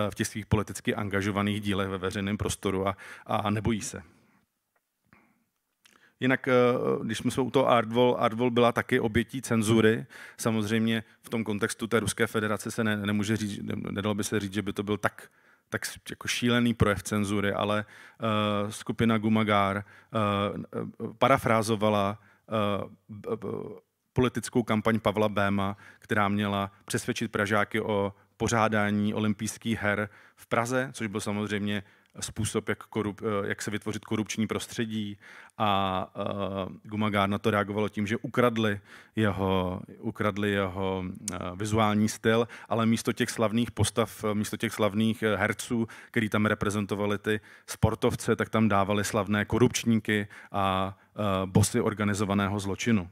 eh, v těch svých politicky angažovaných dílech ve veřejném prostoru a, a nebojí se. Jinak, eh, když jsme u toho Artwall, Artwall byla taky obětí cenzury. Samozřejmě v tom kontextu té Ruské federace se ne, nemůže říct, nedalo by se říct, že by to byl tak tak jako šílený projev cenzury, ale uh, skupina Gumagár uh, eh, parafrázovala uh, politickou kampaň Pavla Béma, která měla přesvědčit Pražáky o pořádání olympijských her v Praze, což byl samozřejmě způsob, jak, korup, eh, jak se vytvořit korupční prostředí a uh, Gumagár na to reagovalo tím, že ukradli jeho, ukradli jeho uh, vizuální styl, ale místo těch slavných postav, místo těch slavných herců, který tam reprezentovali ty sportovce, tak tam dávali slavné korupčníky a uh, bosy organizovaného zločinu.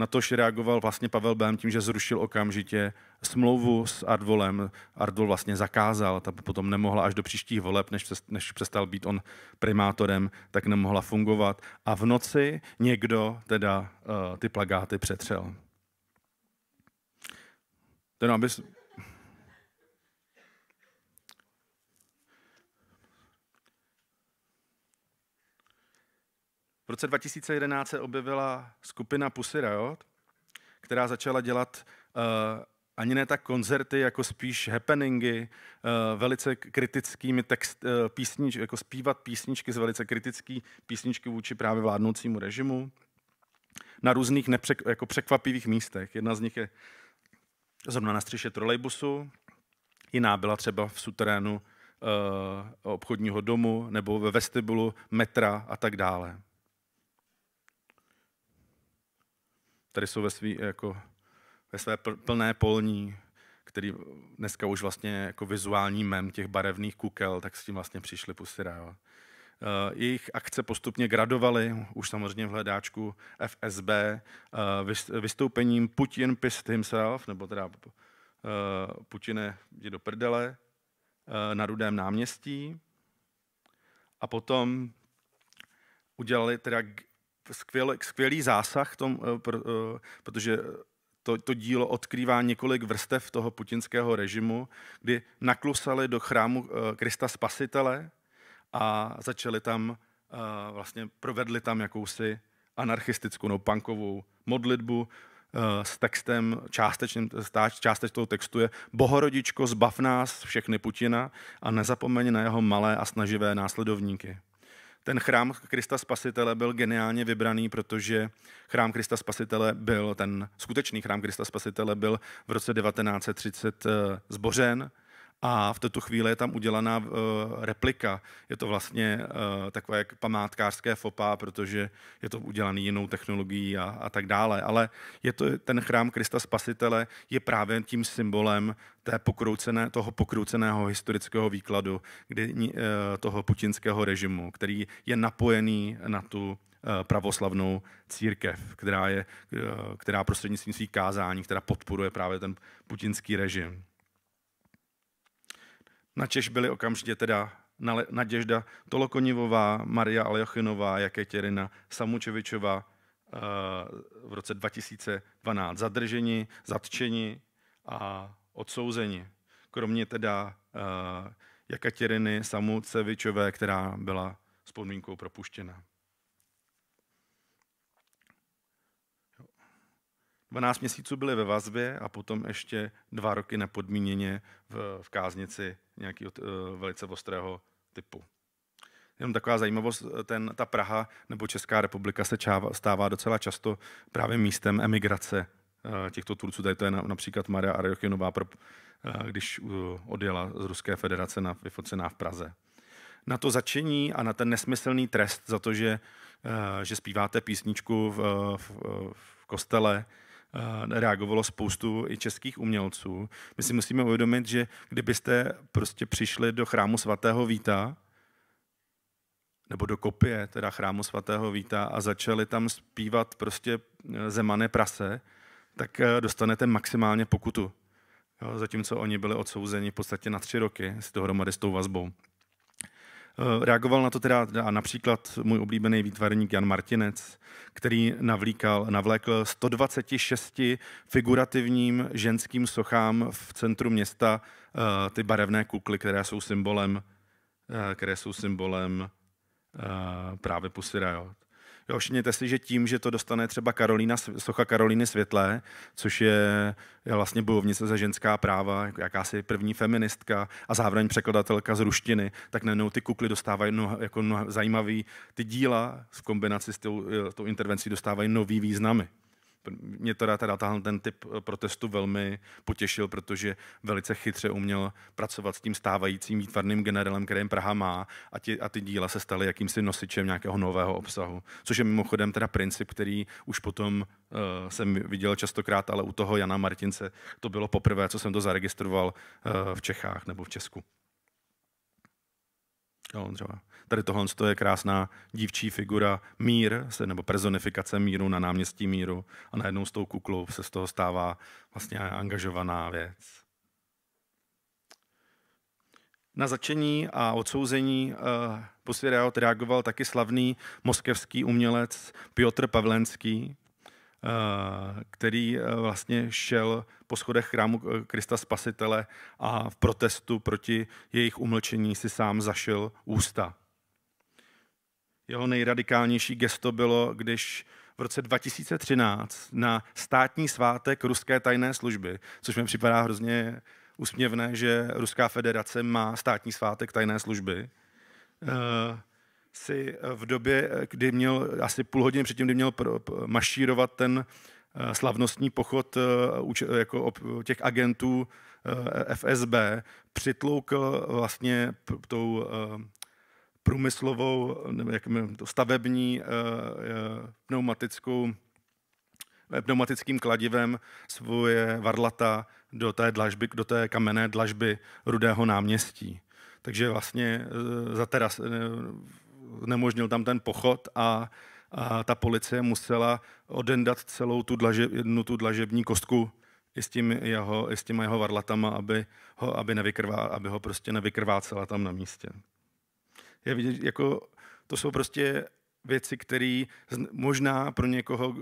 Na tož reagoval vlastně Pavel Bém tím, že zrušil okamžitě smlouvu s Ardvolem. Ardvol vlastně zakázal, ta potom nemohla až do příštích voleb, než, než přestal být on primátorem, tak nemohla fungovat. A v noci někdo teda uh, ty plagáty přetřel. Ten, aby, V roce 2011 se objevila skupina Pussy Riot, která začala dělat uh, ani ne tak koncerty, jako spíš happeningy, uh, velice kritickými text, uh, písnič, jako zpívat písničky z velice kritický písničky vůči právě vládnoucímu režimu na různých nepřek, jako překvapivých místech. Jedna z nich je zrovna na střeše trolejbusu, jiná byla třeba v suterénu uh, obchodního domu nebo ve vestibulu metra a tak dále. tady jsou ve, svý, jako, ve své plné polní, který dneska už vlastně jako vizuální mem těch barevných kukel, tak s tím vlastně přišli Pussy Riot. Eh, jejich akce postupně gradovaly, už samozřejmě v hledáčku FSB, eh, vystoupením Putin Pissed Himself, nebo teda eh, Putine je do prdele, na Rudém náměstí. A potom udělali teda skvěl, skvělý zásah, tom, eh, eh, protože to, to dílo odkrývá několik vrstev toho putinského režimu, kdy naklusali do chrámu eh, Krista Spasitele a začali tam, vlastně provedli tam jakousi anarchistickou, no punkovou modlitbu s textem, částečným, částeč toho textu je Bohorodičko, zbav nás, všechny Putina a nezapomeň na jeho malé a snaživé následovníky ten chrám Krista Spasitele byl geniálně vybraný, protože chrám Krista Spasitele byl, ten skutečný chrám Krista Spasitele byl v roce 1930 eh, zbořen, a v této chvíli je tam udělaná eh, replika. Je to vlastně eh, takové jak památkářské fopa, protože je to udělané jinou technologií a, a tak dále. Ale je to ten chrám Krista Spasitele je právě tím symbolem té pokroucené, toho pokrouceného historického výkladu kdy, eh, toho putinského režimu, který je napojený na tu pravoslavnou církev, která, je, která prostřednictvím svých kázání, která podporuje právě ten putinský režim. Na Češ byly okamžitě teda Naděžda Tolokonivová, Maria Aljochinová, Jaketěrina Samučevičová eh, v roce 2012 zadrženi, zatčeni a odsouzeni. Kromě teda eh, Jakatěriny Samucevičové, která byla s podmínkou propuštěna. 12 měsíců byly ve vazbě a potom ještě dva roky nepodmíněně v, v káznici nějakého eh, velice ostrého typu. Jenom taková zajímavost, eh, ten, ta Praha nebo Česká republika se čává, stává docela často právě místem emigrace eh, těchto Turců. Tady to je například Maria Arjochinová, když odjela z Ruské federace na vyfocená v Praze. Na to začení a na ten nesmyslný trest za to, že, že zpíváte písničku v, v, v kostele, Eh, reagovalo spoustu i českých umělců. My si musíme uvědomit, že kdybyste prostě přišli do chrámu svatého Víta, nebo do kopie, teda chrámu svatého Víta a začali tam zpívat prostě eh, zemané prase, tak eh, dostanete maximálně pokutu. Jo, zatímco oni byli odsouzeni v podstatě na tři roky s dohromady s tou vazbou. Eh, reagoval na to teda například můj oblíbený výtvarník Jan Martinec, který navlíkal, navlékl 126 figurativním ženským sochám v centru města eh, ty barevné kukly, které jsou symbolem, eh, které jsou symbolem právě Pussy Riot. Jo, všimněte si, že tím, že to dostane třeba Karolína, socha Karolíny Světlé, což je, je vlastně bojovnice za ženská práva, jakási první feministka a zároveň překladatelka z ruštiny, tak najednou ty kukly dostávají no, jako no, zajímavý, ty díla v kombinaci s tou, e, tou intervencí dostávají nový významy mě teda, teda tahle ten typ eh, protestu velmi potěšil, protože velice chytře uměl pracovat s tím stávajícím výtvarným generelem, kterým Praha má a ty, a ty díla se staly jakýmsi nosičem nějakého nového obsahu. Což je mimochodem teda princip, který už potom uh, jsem viděl častokrát, ale u toho Jana Martince to bylo poprvé, co jsem to zaregistroval uh, v Čechách nebo v Česku. Jo, třeba. Tady tohle je krásná dívčí figura mír, se, nebo personifikace míru na náměstí míru a najednou s tou kuklou se z toho stává vlastně angažovaná věc. Na začení a odsouzení Pusviriaut eh, reagoval taky slavný moskevský umělec Piotr Pavlenský, eh, který eh, vlastně šel po schodech chrámu Krista Spasitele a v protestu proti jejich umlčení si sám zašel ústa. Jeho nejradikálnější gesto bylo, když v roce 2013 na státní svátek ruské tajné služby, což mi připadá hrozně úsměvné, že Ruská federace má státní svátek tajné služby, eh, si v době, kdy měl asi půl hodiny předtím, kdy měl mašírovat ten eh, slavnostní pochod eh, jako těch agentů FSB, přitloukl vlastně tou průmyslovou, nebo jak to, stavební, eh, eh, pneumatickou, eh, pneumatickým kladivem svoje varlata do té, dlažby, do té kamenné dlažby Rudého náměstí. Takže vlastně za teras nemožnil tam ten pochod a, a ta policie musela odendat celou tu, dlaže, jednu tu dlažební kostku i s, tím jeho, i s těma jeho varlatama, aby ho, aby, nevykrvá, aby ho prostě nevykrvácela tam na místě je vidět, jako to jsou prostě věci, které možná pro někoho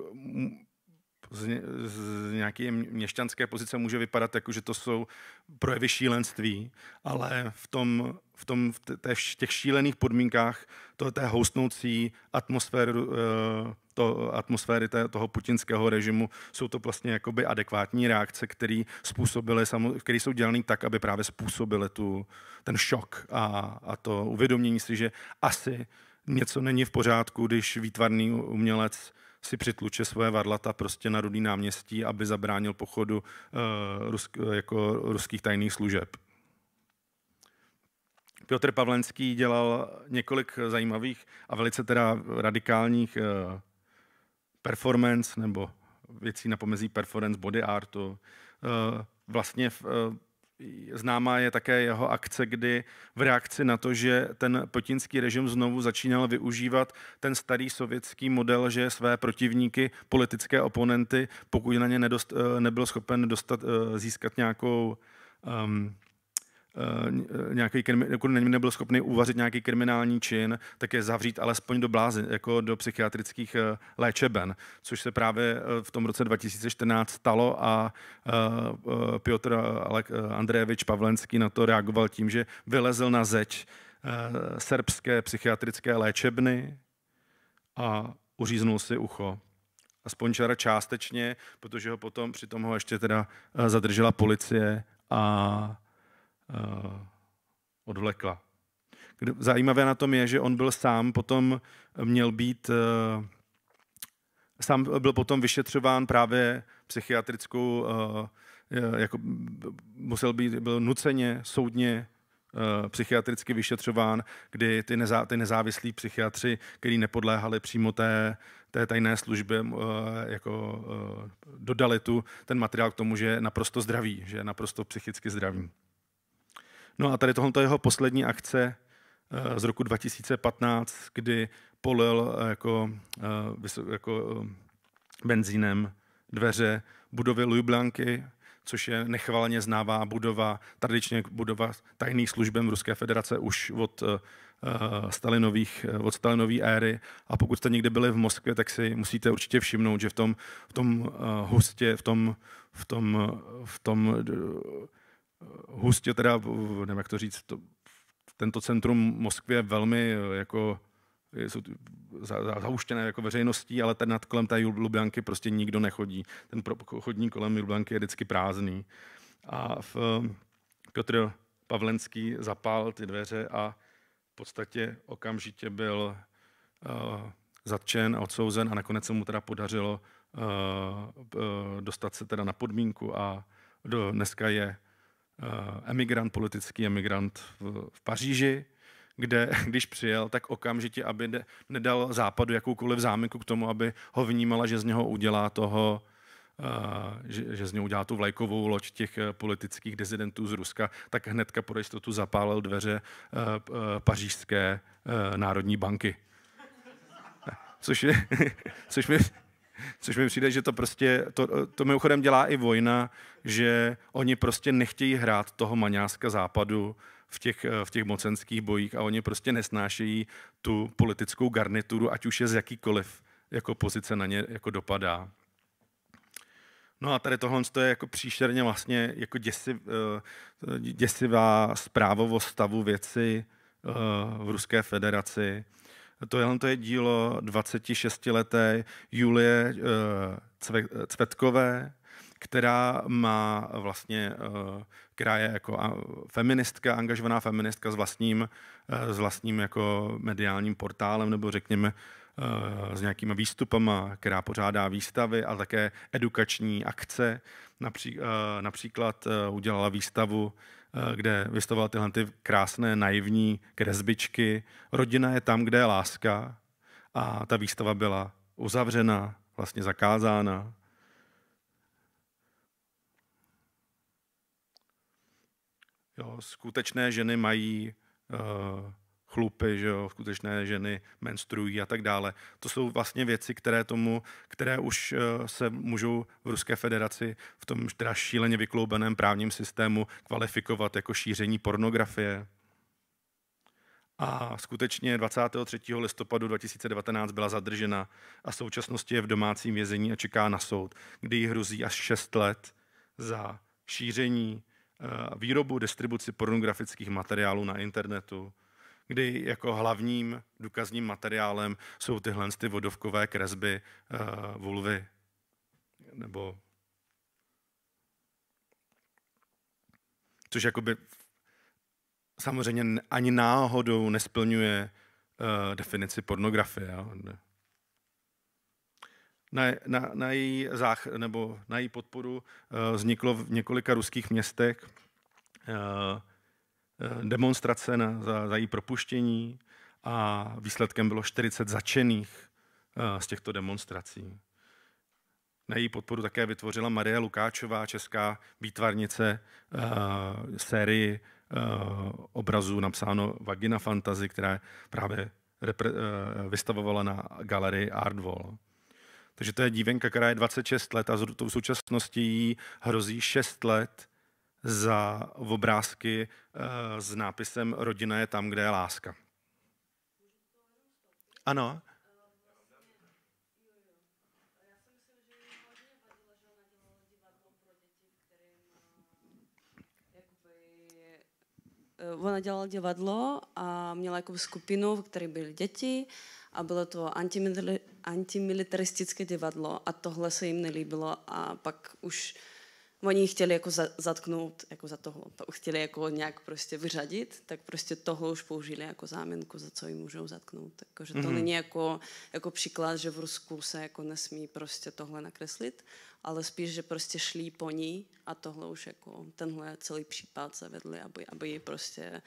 z, z nějaké měšťanské pozice může vypadat jako, že to jsou projevy šílenství, ale v, tom, v, tom, v té, těch šílených podmínkách to té houstnoucí atmosféry, eh, to, atmosféry té, toho putinského režimu jsou to vlastně jakoby adekvátní reakce, které který které jsou dělané tak, aby právě způsobily tu, ten šok a, a to uvědomění si, že asi něco není v pořádku, když výtvarný umělec si přitluče svoje varlata prostě na Rudý náměstí, aby zabránil pochodu uh, rusk, jako ruských tajných služeb. Piotr Pavlenský dělal několik zajímavých a velice teda radikálních uh, performance nebo věcí na pomezí performance body artu. Uh, vlastně v, Známá je také jeho akce, kdy v reakci na to, že ten potinský režim znovu začínal využívat ten starý sovětský model, že své protivníky, politické oponenty, pokud na ně nedost, eh, nebyl schopen dostat, eh, získat nějakou um, Eh, nějaký, jako nebyl schopný uvařit nějaký kriminální čin, tak je zavřít alespoň do blázy, jako do psychiatrických eh, léčeben, což se právě eh, v tom roce 2014 stalo a Piotr Andrejevič Pavlenský na to reagoval tím, že vylezl na zeď srbské psychiatrické léčebny a uříznul si ucho. Aspoň čara částečně, protože ho potom, přitom ho ještě teda zadržela policie a Eh, odvlekla. Zajímavé na tom je, že on byl sám, potom eh, měl být, eh, sám byl potom vyšetřován právě psychiatrickou, jako musel být, byl nuceně, soudně psychiatricky vyšetřován, kdy ty, nezá, ty nezávislí psychiatři, který nepodléhali přímo té, té tajné službě, jako dodali tu ten materiál k tomu, že je naprosto zdravý, že je naprosto psychicky zdravý. No a tady tohle je jeho poslední akce eh, z roku 2015, kdy polil eh, jako, eh, jako benzínem dveře budovy Ljubljanky, což je nechvalně známá budova, tradičně budova tajných službem Ruské federace už od Stalinových, od Stalinové éry. A pokud jste někdy byli v Moskvě, tak si musíte určitě všimnout, že v tom, v tom hustě v tom, v tom, v tom hustě teda, nevím jak to říct, to, tento centrum Moskvy je velmi eh, jako jsou za, za, zauštěné jako veřejností, ale ten nad kolem té Lublanky prostě nikdo nechodí. Ten chodník kolem Lublanky je vždycky prázdný. A v, eh, Piotr Pavlenský zapál ty dveře a v podstatě okamžitě byl uh, zatčen a odsouzen a nakonec se mu teda podařilo uh, uh, dostat se teda na podmínku a do, dneska je Eh, emigrant, politický emigrant v, v Paříži, kde, když přijel, tak okamžitě, aby ne, nedal západu jakoukoliv záminku k tomu, aby ho vnímala, že z něho udělá toho, Uh, že, že z něho udělá tu vlajkovou loď těch uh, politických dezidentů z Ruska, tak hnedka po jistotu zapálil dveře uh, pařížské národní banky. Což, je, což mi Což mi přijde, že to prostě, to, to mimochodem dělá i vojna, že oni prostě nechtějí hrát toho maňáska západu v těch, v těch mocenských bojích a oni prostě nesnášejí tu politickou garnituru, ať už je z jakýkoliv jako pozice na ně jako dopadá. No a tady tohle to je jako příšerně vlastně jako děsiv, eh, děsivá zprávovost stavu věci eh, v Ruské federaci Tohle to je dílo 26-leté Julie eh, Cvetkové, která má vlastně, eh, která je jako feministka, angažovaná feministka s vlastním, eh, s vlastním jako mediálním portálem, nebo řekněme s nějakými výstupama, která pořádá výstavy a také edukační akce. Napří, například udělala výstavu Eh, kde vystavoval tyhle ty krásné naivní kresbičky. Rodina je tam, kde je láska a ta výstava byla uzavřena, vlastně zakázána. Jo, skutečné ženy mají uh, chlupy, že jo, skutečné ženy menstruují a tak dále. To jsou vlastně věci, které tomu, které už eh, se můžou v Ruské federaci v tom teda šíleně vykloubeném právním systému kvalifikovat jako šíření pornografie. A skutečně 23. listopadu 2019 byla zadržena a v současnosti je v domácím vězení a čeká na soud, kdy jí hrozí až 6 let za šíření, eh, výrobu, distribuci pornografických materiálů na internetu, kdy jako hlavním důkazním materiálem jsou tyhle ty vodovkové kresby uh, vulvy nebo což jakoby samozřejmě ani náhodou nesplňuje uh, definici pornografie. Jo? Na, na, na, její zách, nebo na její podporu uh, vzniklo v několika ruských městech uh, Eh, demonstrace na, za, za její propuštění a výsledkem bylo 40 začených eh, z těchto demonstrací. Na její podporu také vytvořila Marie Lukáčová, česká výtvarnice, eh, sérii obrazů napsáno Vagina Fantasy, která právě repre- vystavovala na galerii Artwall. Takže to je dívenka, která je 26 let a v současnosti jí hrozí 6 let za obrázky eh, s nápisem Rodina je tam, kde je láska. Ano. Eh, ona dělala divadlo a měla jako skupinu, v které byly děti a bylo to antimilitaristické divadlo a tohle se jim nelíbilo a pak už Oni ji chtěli jako za, zatknout jako za toho, chtěli jako nějak prostě vyřadit, tak prostě toho už použili jako záminku, za co ji můžou zatknout. Takže jako, to mm-hmm. není jako, jako příklad, že v Rusku se jako nesmí prostě tohle nakreslit, ale spíš, že prostě šli po ní a tohle už jako tenhle celý případ zavedli, aby, aby ji prostě,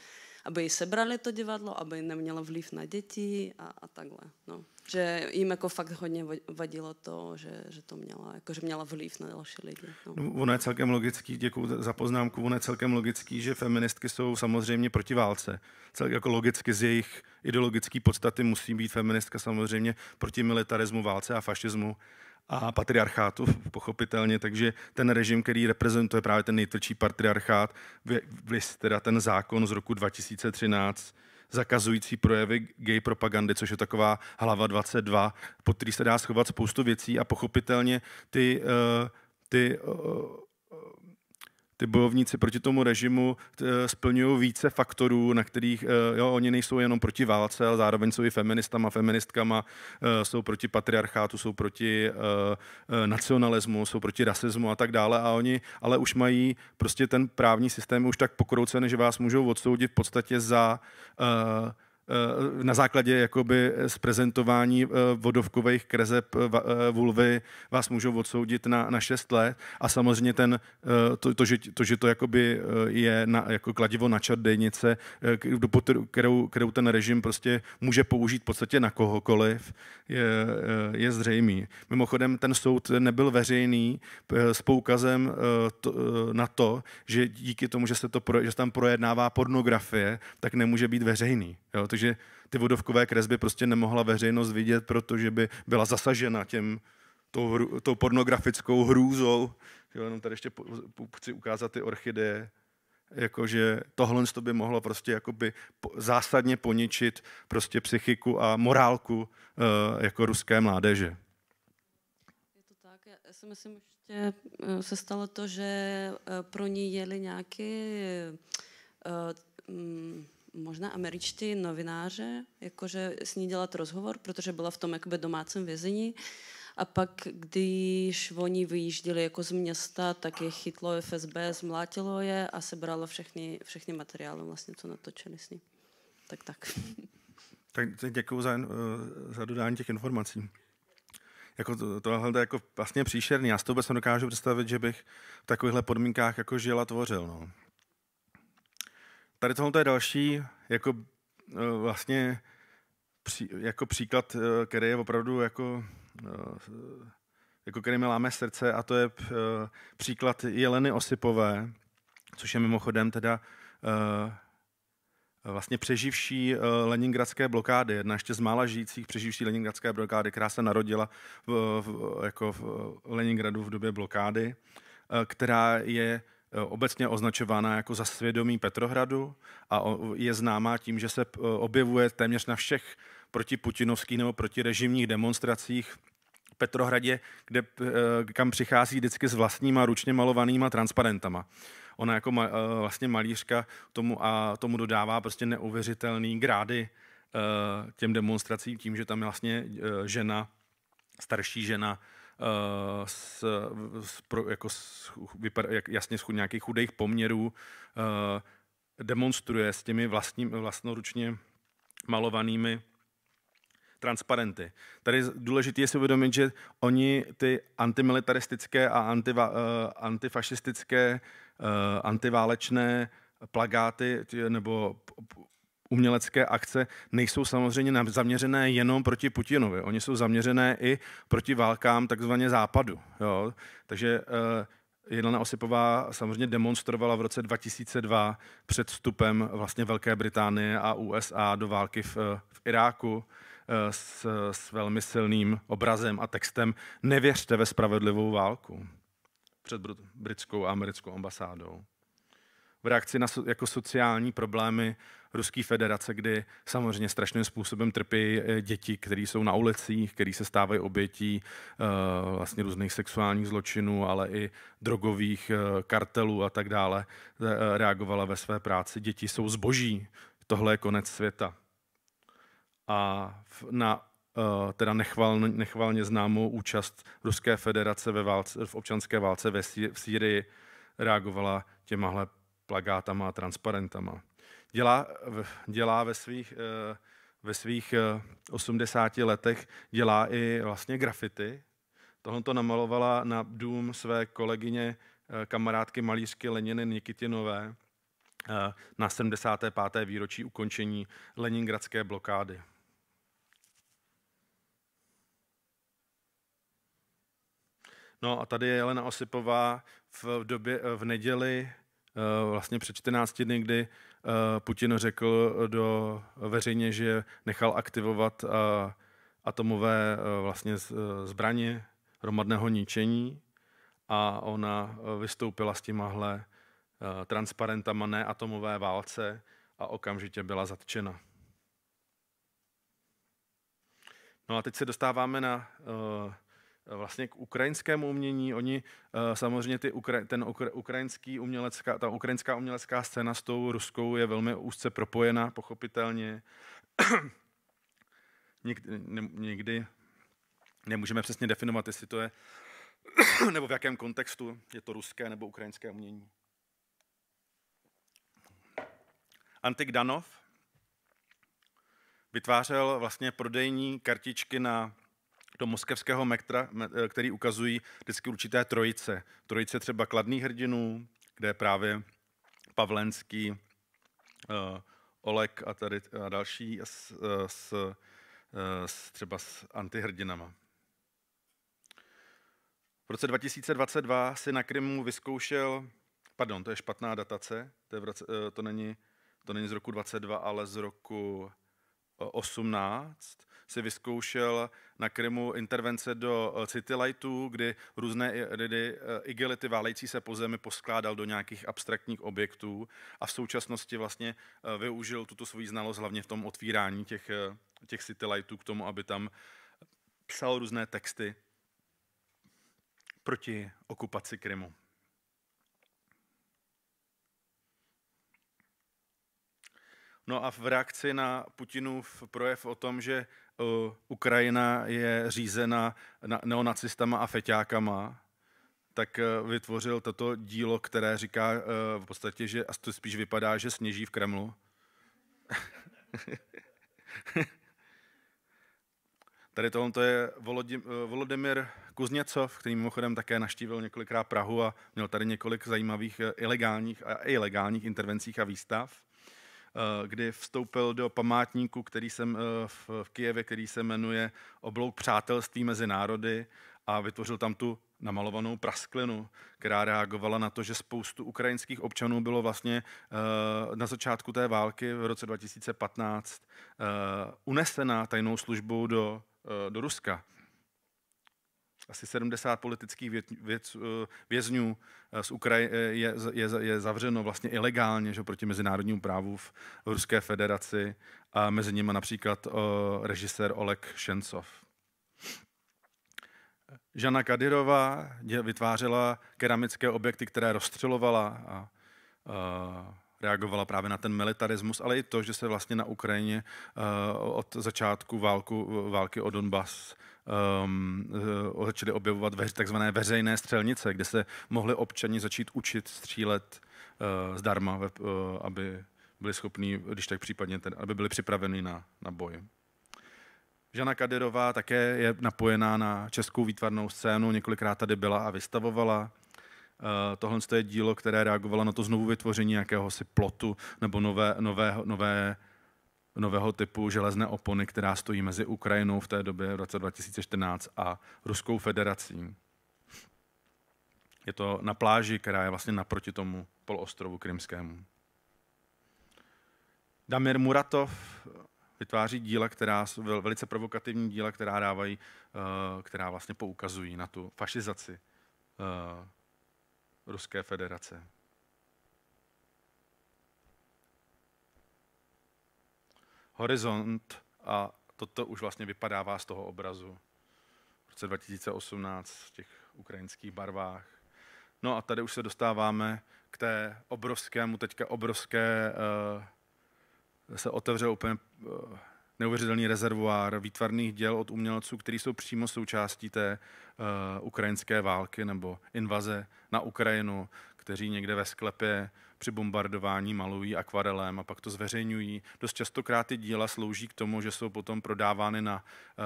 aby ji sebrali to divadlo, aby nemělo vliv na děti a, a takhle. No. Že jim jako fakt hodně vadilo to, že, že to měla, jako že měla vliv na další lidi. No. no ono je celkem logický, děkuji za poznámku, ono je celkem logický, že feministky jsou samozřejmě proti válce. Cel, jako logicky z jejich ideologické podstaty musí být feministka samozřejmě proti militarismu, válce a fašismu a patriarchátu, pochopitelně, takže ten režim, který reprezentuje právě ten nejtvrdší patriarchát, vlis teda ten zákon z roku 2013, zakazující projevy gay propagandy, což je taková hlava 22, pod který se dá schovat spoustu věcí a pochopitelně ty, eh, ty eh, ty bojovníci proti tomu režimu eh, splňují více faktorů, na kterých eh, jo, oni nejsou jenom proti válce, ale zároveň jsou i feministama, feministkama, eh, jsou proti patriarchátu, jsou proti nacionalismu, jsou proti rasismu a tak dále. A oni ale už mají prostě ten právní systém už tak pokroucený, že vás můžou odsoudit v podstatě za Eh, na základě jakoby zprezentování eh, vodovkových kreseb eh, vulvy vás můžou odsoudit na, na 6 let a samozřejmě ten, to, to, že, to, že to jakoby je na, jako kladivo na čat dejnice, kterou, kterou ten režim prostě může použít v podstatě na kohokoliv, je, je zřejmý. Mimochodem ten soud nebyl veřejný s poukazem to, na to, že díky tomu, že se, to, že se tam projednává pornografie, tak nemůže být veřejný. Jo? Takže protože ty vodovkové kresby prostě nemohla veřejnost vidět, protože by byla zasažena těm, tou, tou pornografickou hrůzou. Jo, jenom tady ještě po, po, chci ukázat ty orchideje. Jakože tohle to by mohlo prostě jakoby zásadně poničit prostě psychiku a morálku uh, jako ruské mládeže. Je to tak, já, si myslím, že eh, se stalo to, že eh, pro ní jeli nějaké uh, mm, možná Američtí novináře, jakože s ní dělat rozhovor, protože byla v tom jakoby domácím vězení. A pak, když oni vyjížděli jako z města, tak je chytlo FSB, zmlátilo je a sebralo všechny, všechny materiály, vlastně, co natočili s ní. Tak tak. Tak děkuji za, eh, za dodání těch informací. Jako to, tohle je jako vlastně příšerný. Já si to vůbec nedokážu představit, že bych v takovýchhle podmínkách jako žil a tvořil. No. Tady tohle je další jako eh, vlastně jako příklad, eh, který je opravdu jako, eh, jako který mi láme srdce a to je příklad Jeleny Osipové, což je mimochodem teda vlastně přeživší leningradské blokády, jedna ještě z mála žijících přeživší leningradské blokády, která se narodila v, v, jako v Leningradu v době blokády, která je Eh, obecně označována jako za svědomí Petrohradu a je známá tím, že se eh, objevuje téměř na všech protiputinovských nebo protirežimních demonstracích v Petrohradě, kde, eh, kam přichází vždycky s vlastníma ručně malovanýma transparentama. Ona jako ma, vlastně malířka tomu, a tomu dodává prostě neuvěřitelný grády těm demonstracím tím, že tam je vlastně žena, starší žena, Eh, s, s, pro, jako s, vypad, jak, jasně z nějakých chudých poměrů, eh, demonstruje s těmi vlastním, vlastnoručně malovanými transparenty. Tady důležité je si uvědomit, že oni ty antimilitaristické a anti uh, eh, antifašistické, uh, antiválečné plagáty tě, nebo umělecké akce nejsou samozřejmě zaměřené jenom proti Putinovi. Oni jsou zaměřené i proti válkám takzvaně západu. Jo? Takže eh, Jelena Osipová samozřejmě demonstrovala v roce 2002 před vstupem vlastně Velké Británie a USA do války v, v Iráku eh, s, s velmi silným obrazem a textem Nevěřte ve spravedlivou válku před britskou a americkou ambasádou v reakci na jako sociální problémy Ruské federace, kdy samozřejmě strašným způsobem trpí eh, děti, které jsou na ulicích, které se stávají obětí uh, vlastně různých sexuálních zločinů, ale i drogových uh, kartelů a tak dále, uh, reagovala ve své práci. Děti jsou zboží, tohle je konec světa. A v, na teda nechvalně, nechvalně známou účast Ruské federace ve válce, v občanské válce ve, Sýrii reagovala těmahle plagátama a transparentama. Dělá, dělá ve svých, eh, ve svých 80 eh, letech, dělá i vlastně grafity. Tohle to namalovala na dům své kolegyně, eh, kamarádky malířky Leniny Nikitinové na 75. výročí ukončení leningradské blokády. No a tady je Jelena Osipová v, době, v neděli Eh, vlastně před 14 dny, kdy eh, Putin řekl eh, do veřejně, že nechal aktivovat atomové vlastně zbraně hromadného ničení a ona vystoupila s tímhle transparentama ne atomové válce a okamžitě byla zatčena. No a teď se dostáváme na vlastně k ukrajinskému umění. Oni eh, samozřejmě ty, ukra- ten ukra- ukrajinský umělecká, ta ukrajinská umělecká scéna s tou ruskou je velmi úzce propojená, pochopitelně. nikdy ne, nikdy nemůžeme přesně definovat, jestli to je nebo v jakém kontextu je to ruské nebo ukrajinské umění. Antik Danov vytvářel vlastně prodejní kartičky na do moskevského metra, eh, který ukazují vždycky určité trojice. Trojice třeba kladných hrdinů, kde je právě Pavlenský, eh, Olek a tady a další s, eh, s, s, třeba s antihrdinama. V roce 2022 si na Krymu vyzkoušel, pardon, to je špatná datace, to, je v roce, to, není, to není z roku 22, ale z roku 18, si vyzkoušel na Krymu intervence do eh, city Lightu, kdy různé kdy eh, eh, igility válející se po zemi poskládal do nějakých abstraktních objektů a v současnosti vlastně využil tuto svoji znalost hlavně v tom otvírání těch, těch city lightů k tomu, aby tam psal různé texty proti okupaci Krymu. No a v reakci na Putinův projev o tom, že eh, Ukrajina je řízena neonacistama a feťákama, tak eh, vytvořil toto dílo, které říká eh, v podstatě, že a to spíš vypadá, že sněží v Kremlu. Tady tohle je Volodymyr Kuzněcov, který mimochodem také naštívil několikrát Prahu a měl tady několik zajímavých ilegálních a ilegálních intervencích a výstav. Eh, kdy vstoupil do památníku, který jsem eh, v Kijevě, který se jmenuje Oblouk přátelství mezi národy a vytvořil tam tu namalovanou prasklinu, která reagovala na to, že spoustu ukrajinských občanů bylo vlastně eh, na začátku té války v roce 2015 unesena tajnou službou do, do Ruska asi 70 politických věc, věc, eh, vězňů eh, z Ukraji eh, je, je, je zavřeno vlastně ilegálně že, proti mezinárodnímu právu v Ruské federaci a mezi nimi například režisér Oleg Šencov. Žana Kadirova vytvářela keramické objekty, které rozstřelovala a, a reagovala právě na ten militarismus, ale i to, že se vlastně na Ukrajině od začátku válku, války o Donbass um, eh, začaly objevovat veř, takzvané veřejné střelnice, kde se mohli občani začít učit střílet uh, zdarma, uh, aby byli schopní, když tak případně, ten, aby byli připraveni na, na boj. Žana Kaderová také je napojená na českou výtvarnou scénu, několikrát tady byla a vystavovala. Tohle je dílo, které reagovalo na to znovu vytvoření jakéhosi plotu nebo nové, nové, nové nového typu železné opony, která stojí mezi Ukrajinou v té době v roce 2014 a Ruskou federací. Je to na pláži, která je vlastně naproti tomu poloostrovu krymskému. Damir Muratov vytváří díla, která jsou velice provokativní díla, která dávají, eh, která vlastně poukazují na tu fašizaci eh, Ruské federace. horizont a toto už vlastně vypadává z toho obrazu. V roce 2018 v těch ukrajinských barvách. No a tady už se dostáváme k té obrovskému, teďka obrovské, eh, se otevře úplně eh, neuvěřitelný rezervoár výtvarných děl od umělců, kteří jsou přímo součástí té eh, ukrajinské války nebo invaze na Ukrajinu, kteří někde ve sklepě při bombardování malují akvarelem a pak to zveřejňují. Dost častokrát ty díla slouží k tomu, že jsou potom prodávány na, eh,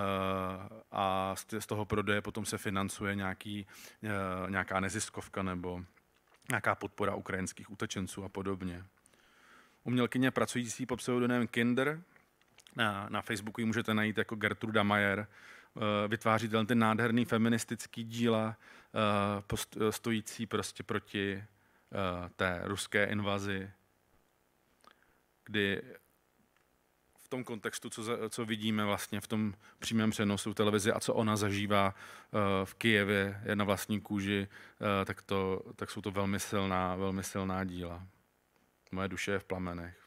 a z toho prodeje potom se financuje nějaký, eh, nějaká neziskovka nebo nějaká podpora ukrajinských utečenců a podobně. Umělkyně pracující pod pseudonymem Kinder, na, na Facebooku ji můžete najít jako Gertruda Mayer, eh, vytváří ten, ten nádherný feministický díla, stojící prostě proti Eh, té ruské invazi, kdy v tom kontextu, co, co vidíme vlastně v tom přímém přenosu televizi a co ona zažívá eh, v Kijevě na vlastní kůži, eh, tak, to, tak jsou to velmi silná, velmi silná díla. Moje duše je v plamenech.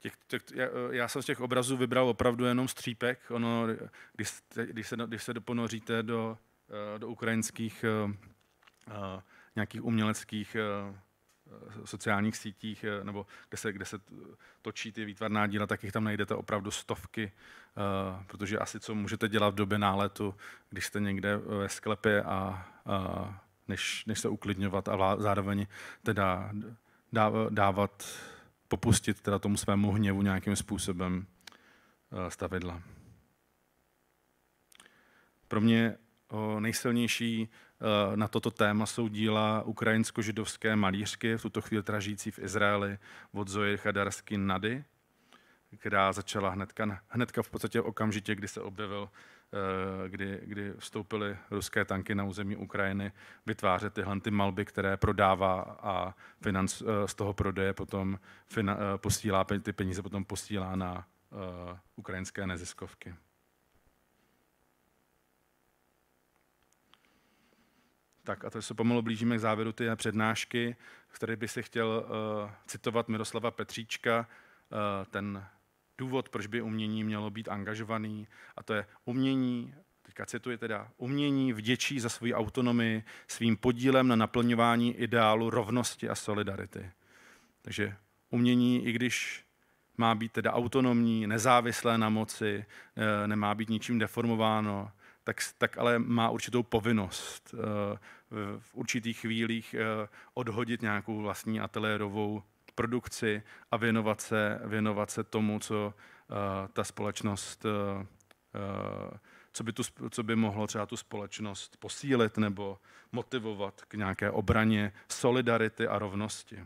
Těch, těch, já jsem z těch obrazů vybral opravdu jenom střípek. Ono, když, když, se, když se ponoříte do, eh, do ukrajinských eh, eh, nějakých uměleckých sociálních sítích, nebo kde se, kde se točí ty výtvarná díla, tak jich tam najdete opravdu stovky, protože asi co můžete dělat v době náletu, když jste někde ve sklepě a, a než, než se uklidňovat a zároveň teda dávat popustit teda tomu svému hněvu nějakým způsobem eh, stavidla. Pro mě eh, nejsilnější eh, na toto téma jsou díla ukrajinsko-židovské malířky, v tuto chvíli tražící v Izraeli, od Zoe Chadarsky Nady, která začala hnedka, hnedka v podstatě okamžitě, kdy se objevil Eh, kdy, kdy vstoupily ruské tanky na území Ukrajiny, vytvářet tyhle ty malby, které prodává a financ, eh, z toho prodeje potom fina, eh, posílá, ty peníze potom posílá na ukrajinské neziskovky. Tak a to se pomalu blížíme k závěru té přednášky, které bych si chtěl uh, citovat Miroslava Petříčka, uh, ten důvod, proč by umění mělo být angažovaný, a to je umění, teďka cituji teda, umění vděčí za svoji autonomii svým podílem na naplňování ideálu rovnosti a solidarity. Takže umění, i když má být teda autonomní, nezávislé na moci, eh, nemá být ničím deformováno, tak, tak ale má určitou povinnost eh, v určitých chvílích eh, odhodit nějakou vlastní ateliérovou produkci a věnovat se, věnovat se tomu, co uh, ta společnost, uh, uh, co, by tu, co by mohlo třeba tu společnost posílit nebo motivovat k nějaké obraně solidarity a rovnosti.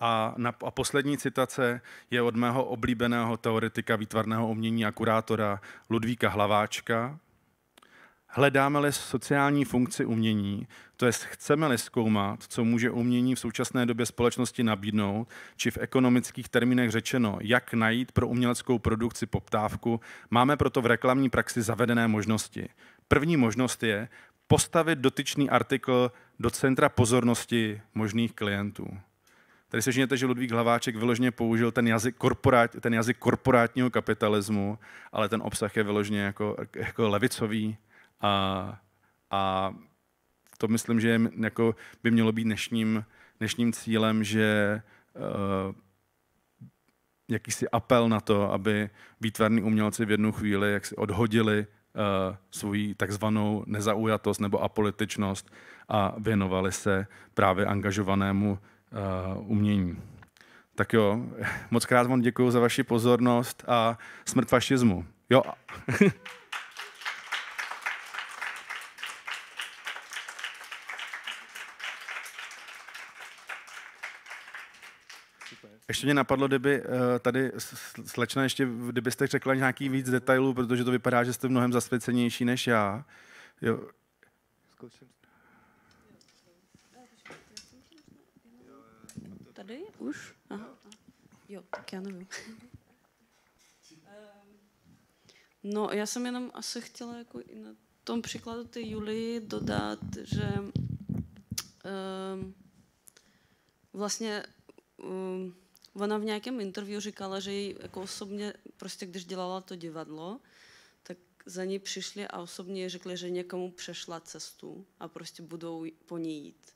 A, na, a poslední citace je od mého oblíbeného teoretika výtvarného umění a kurátora Ludvíka Hlaváčka, Hledáme-li sociální funkci umění, to jest chceme-li zkoumat, co může umění v současné době společnosti nabídnout, či v ekonomických termínech řečeno, jak najít pro uměleckou produkci poptávku, máme proto v reklamní praxi zavedené možnosti. První možnost je postavit dotyčný artikl do centra pozornosti možných klientů. Tady se žijete, že Ludvík Hlaváček vyložně použil ten jazyk, korporát, ten jazyk korporátního kapitalismu, ale ten obsah je vyložně jako, jako levicový, a, a to myslím, že jako by mělo být dnešním, dnešním cílem, že uh, jakýsi apel na to, aby výtvarní umělci v jednu chvíli jak si odhodili uh, svoji takzvanou nezaujatost nebo apolitičnost a věnovali se právě angažovanému uh, umění. Tak jo, moc krát vám děkuji za vaši pozornost a smrt fašismu. Jo. Ještě mě napadlo, kdyby eh, tady slečna, ještě kdybyste řekla nějaký víc detailů, protože to vypadá, že jste mnohem zasvěcenější než já. Jo. Tady už? Aha. Jo, tak já nevím. No, já jsem jenom asi chtěla jako i na tom příkladu té Julii dodat, že um, vlastně um, Ona v nějakém interview říkala, že jí jako osobně, prostě když dělala to divadlo, tak za ní přišli a osobně řekli, že někomu přešla cestu a prostě budou po ní jít.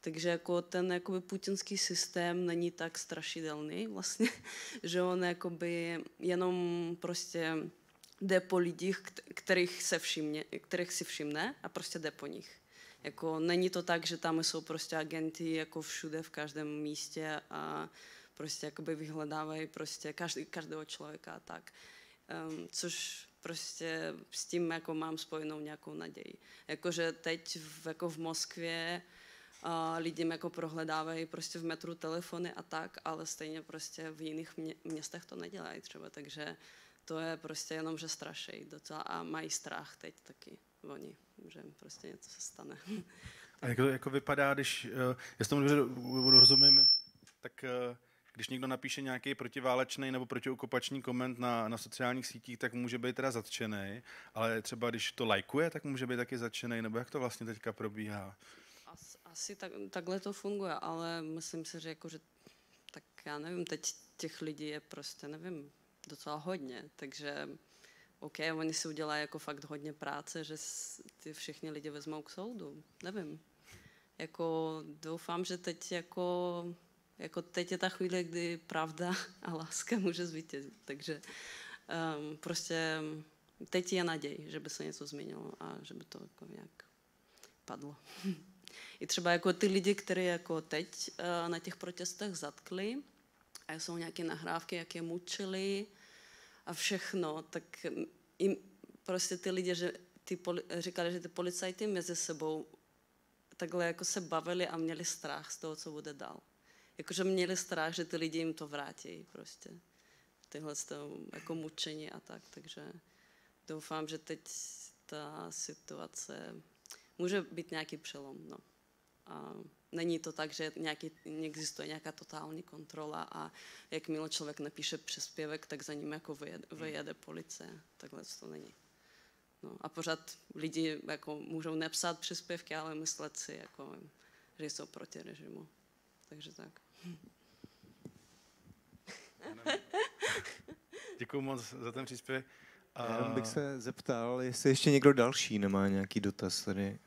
Takže jako ten jakoby putinský systém není tak strašidelný vlastně, že on jakoby jenom prostě jde po lidích, kterých se všimne, kterých si všimne a prostě jde po nich. Jako není to tak, že tam jsou prostě agenti jako všude, v každém místě a prostě jakoby vyhledávají prostě každý, každého člověka a tak. Um, což prostě s tím jako mám spojenou nějakou naději. Jakože teď v, jako v Moskvě uh, lidem jako prohledávají prostě v metru telefony a tak, ale stejně prostě v jiných mě, městech to nedělají třeba, takže to je prostě jenom, že strašejí docela a mají strach teď taky oni, že prostě něco se stane. A jak to jako vypadá, když, uh, eh, jestli tomu dobře rozumím, tak uh, když někdo napíše nějaký protiválečný nebo protiokupační koment na, na sociálních sítích, tak může být teda zatčený, ale třeba když to lajkuje, tak může být taky zatčený, nebo jak to vlastně teďka probíhá? As, asi tak, takhle to funguje, ale myslím si, že jako, že tak já nevím, teď těch lidí je prostě, nevím, docela hodně, takže OK, oni si udělají jako fakt hodně práce, že ty všichni lidi vezmou k soudu. Nevím. Jako doufám, že teď jako jako teď je ta chvíle, kdy pravda a láska může zvítězit. Takže um, prostě teď je naděj, že by se něco změnilo a že by to jako nějak padlo. I třeba jako ty lidi, které jako teď uh, na těch protestech zatkli, a jsou nějaké nahrávky, jak je mučili a všechno, tak jim prostě ty lidi, že ty poli, říkali, že ty policajty mezi sebou takhle jako se bavili a měli strach z toho, co bude dál jakože měli strach, že ty lidi jim to vrátí prostě. Tyhle jako mučení a tak, takže doufám, že teď ta situace může být nějaký přelom, no. A není to tak, že nějaký, neexistuje nějaká totální kontrola a jakmile člověk napíše přespěvek, tak za ním jako vyjede, hmm. vyjede policie. Takhle to není. No, a pořád lidi jako můžou nepsat příspěvky, ale myslet si, jako, že jsou proti režimu takže tak. Děkuji moc za ten příspěvek. A... Já bych se zeptal, jestli ještě někdo další nemá nějaký dotaz tady.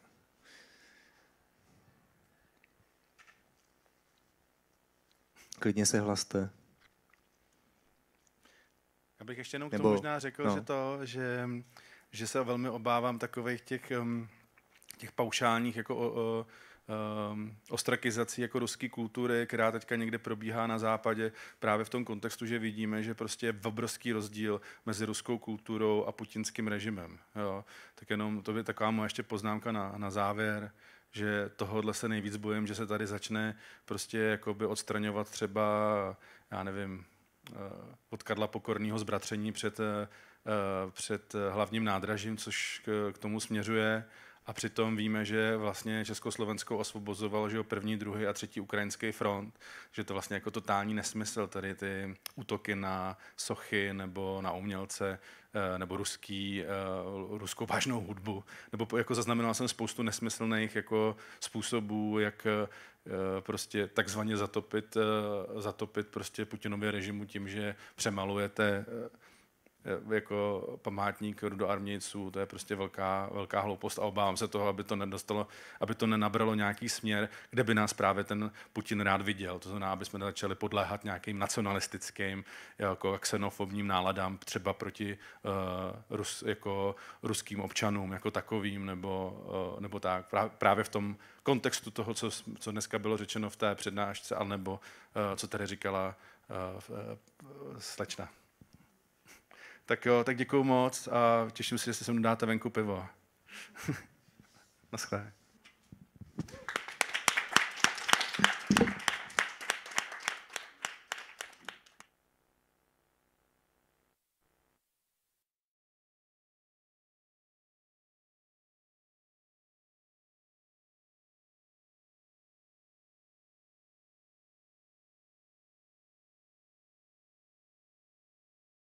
Klidně se hlaste. Já bych ještě jenom k tomu Nebo, možná řekl, no. že to, že, že se velmi obávám takových těch, těch paušálních jako o, o, um, ostrakizací jako ruské kultury, která teďka někde probíhá na západě, právě v tom kontextu, že vidíme, že prostě je obrovský rozdíl mezi ruskou kulturou a putinským režimem. Jo. Tak jenom to by taková moje ještě poznámka na, na závěr že tohohle se nejvíc bojím, že se tady začne prostě jakoby odstraňovat třeba, já nevím, eh, od Karla Pokorného zbratření před, eh, eh, před hlavním nádražím, což k tomu směřuje. A přitom víme, že vlastně Československo osvobozoval že první, druhý a třetí ukrajinský front, že to vlastně jako totální nesmysl, tady ty útoky na sochy nebo na umělce, eh, nebo ruský, eh, ruskou vážnou hudbu, nebo jako zaznamenal jsem spoustu nesmyslných jako způsobů, jak eh, prostě takzvaně zatopit, zatopit prostě Putinově režimu tím, že přemalujete Eh, jako památník armějců, to je prostě velká, velká hloupost a obávám se toho, aby to, nedostalo, aby to nenabralo nějaký směr, kde by nás právě ten Putin rád viděl. To znamená, aby jsme začali podléhat nějakým nacionalistickým, jako xenofobním náladám, třeba proti uh, rus, jako ruským občanům jako takovým, nebo, uh, nebo tak. Právě v tom kontextu toho, co, co dneska bylo řečeno v té přednášce, anebo uh, co tady říkala uh, uh, slečna. Tak jo, tak děkuju moc a těším se, že si sem dodáte venku pivo. Naschle.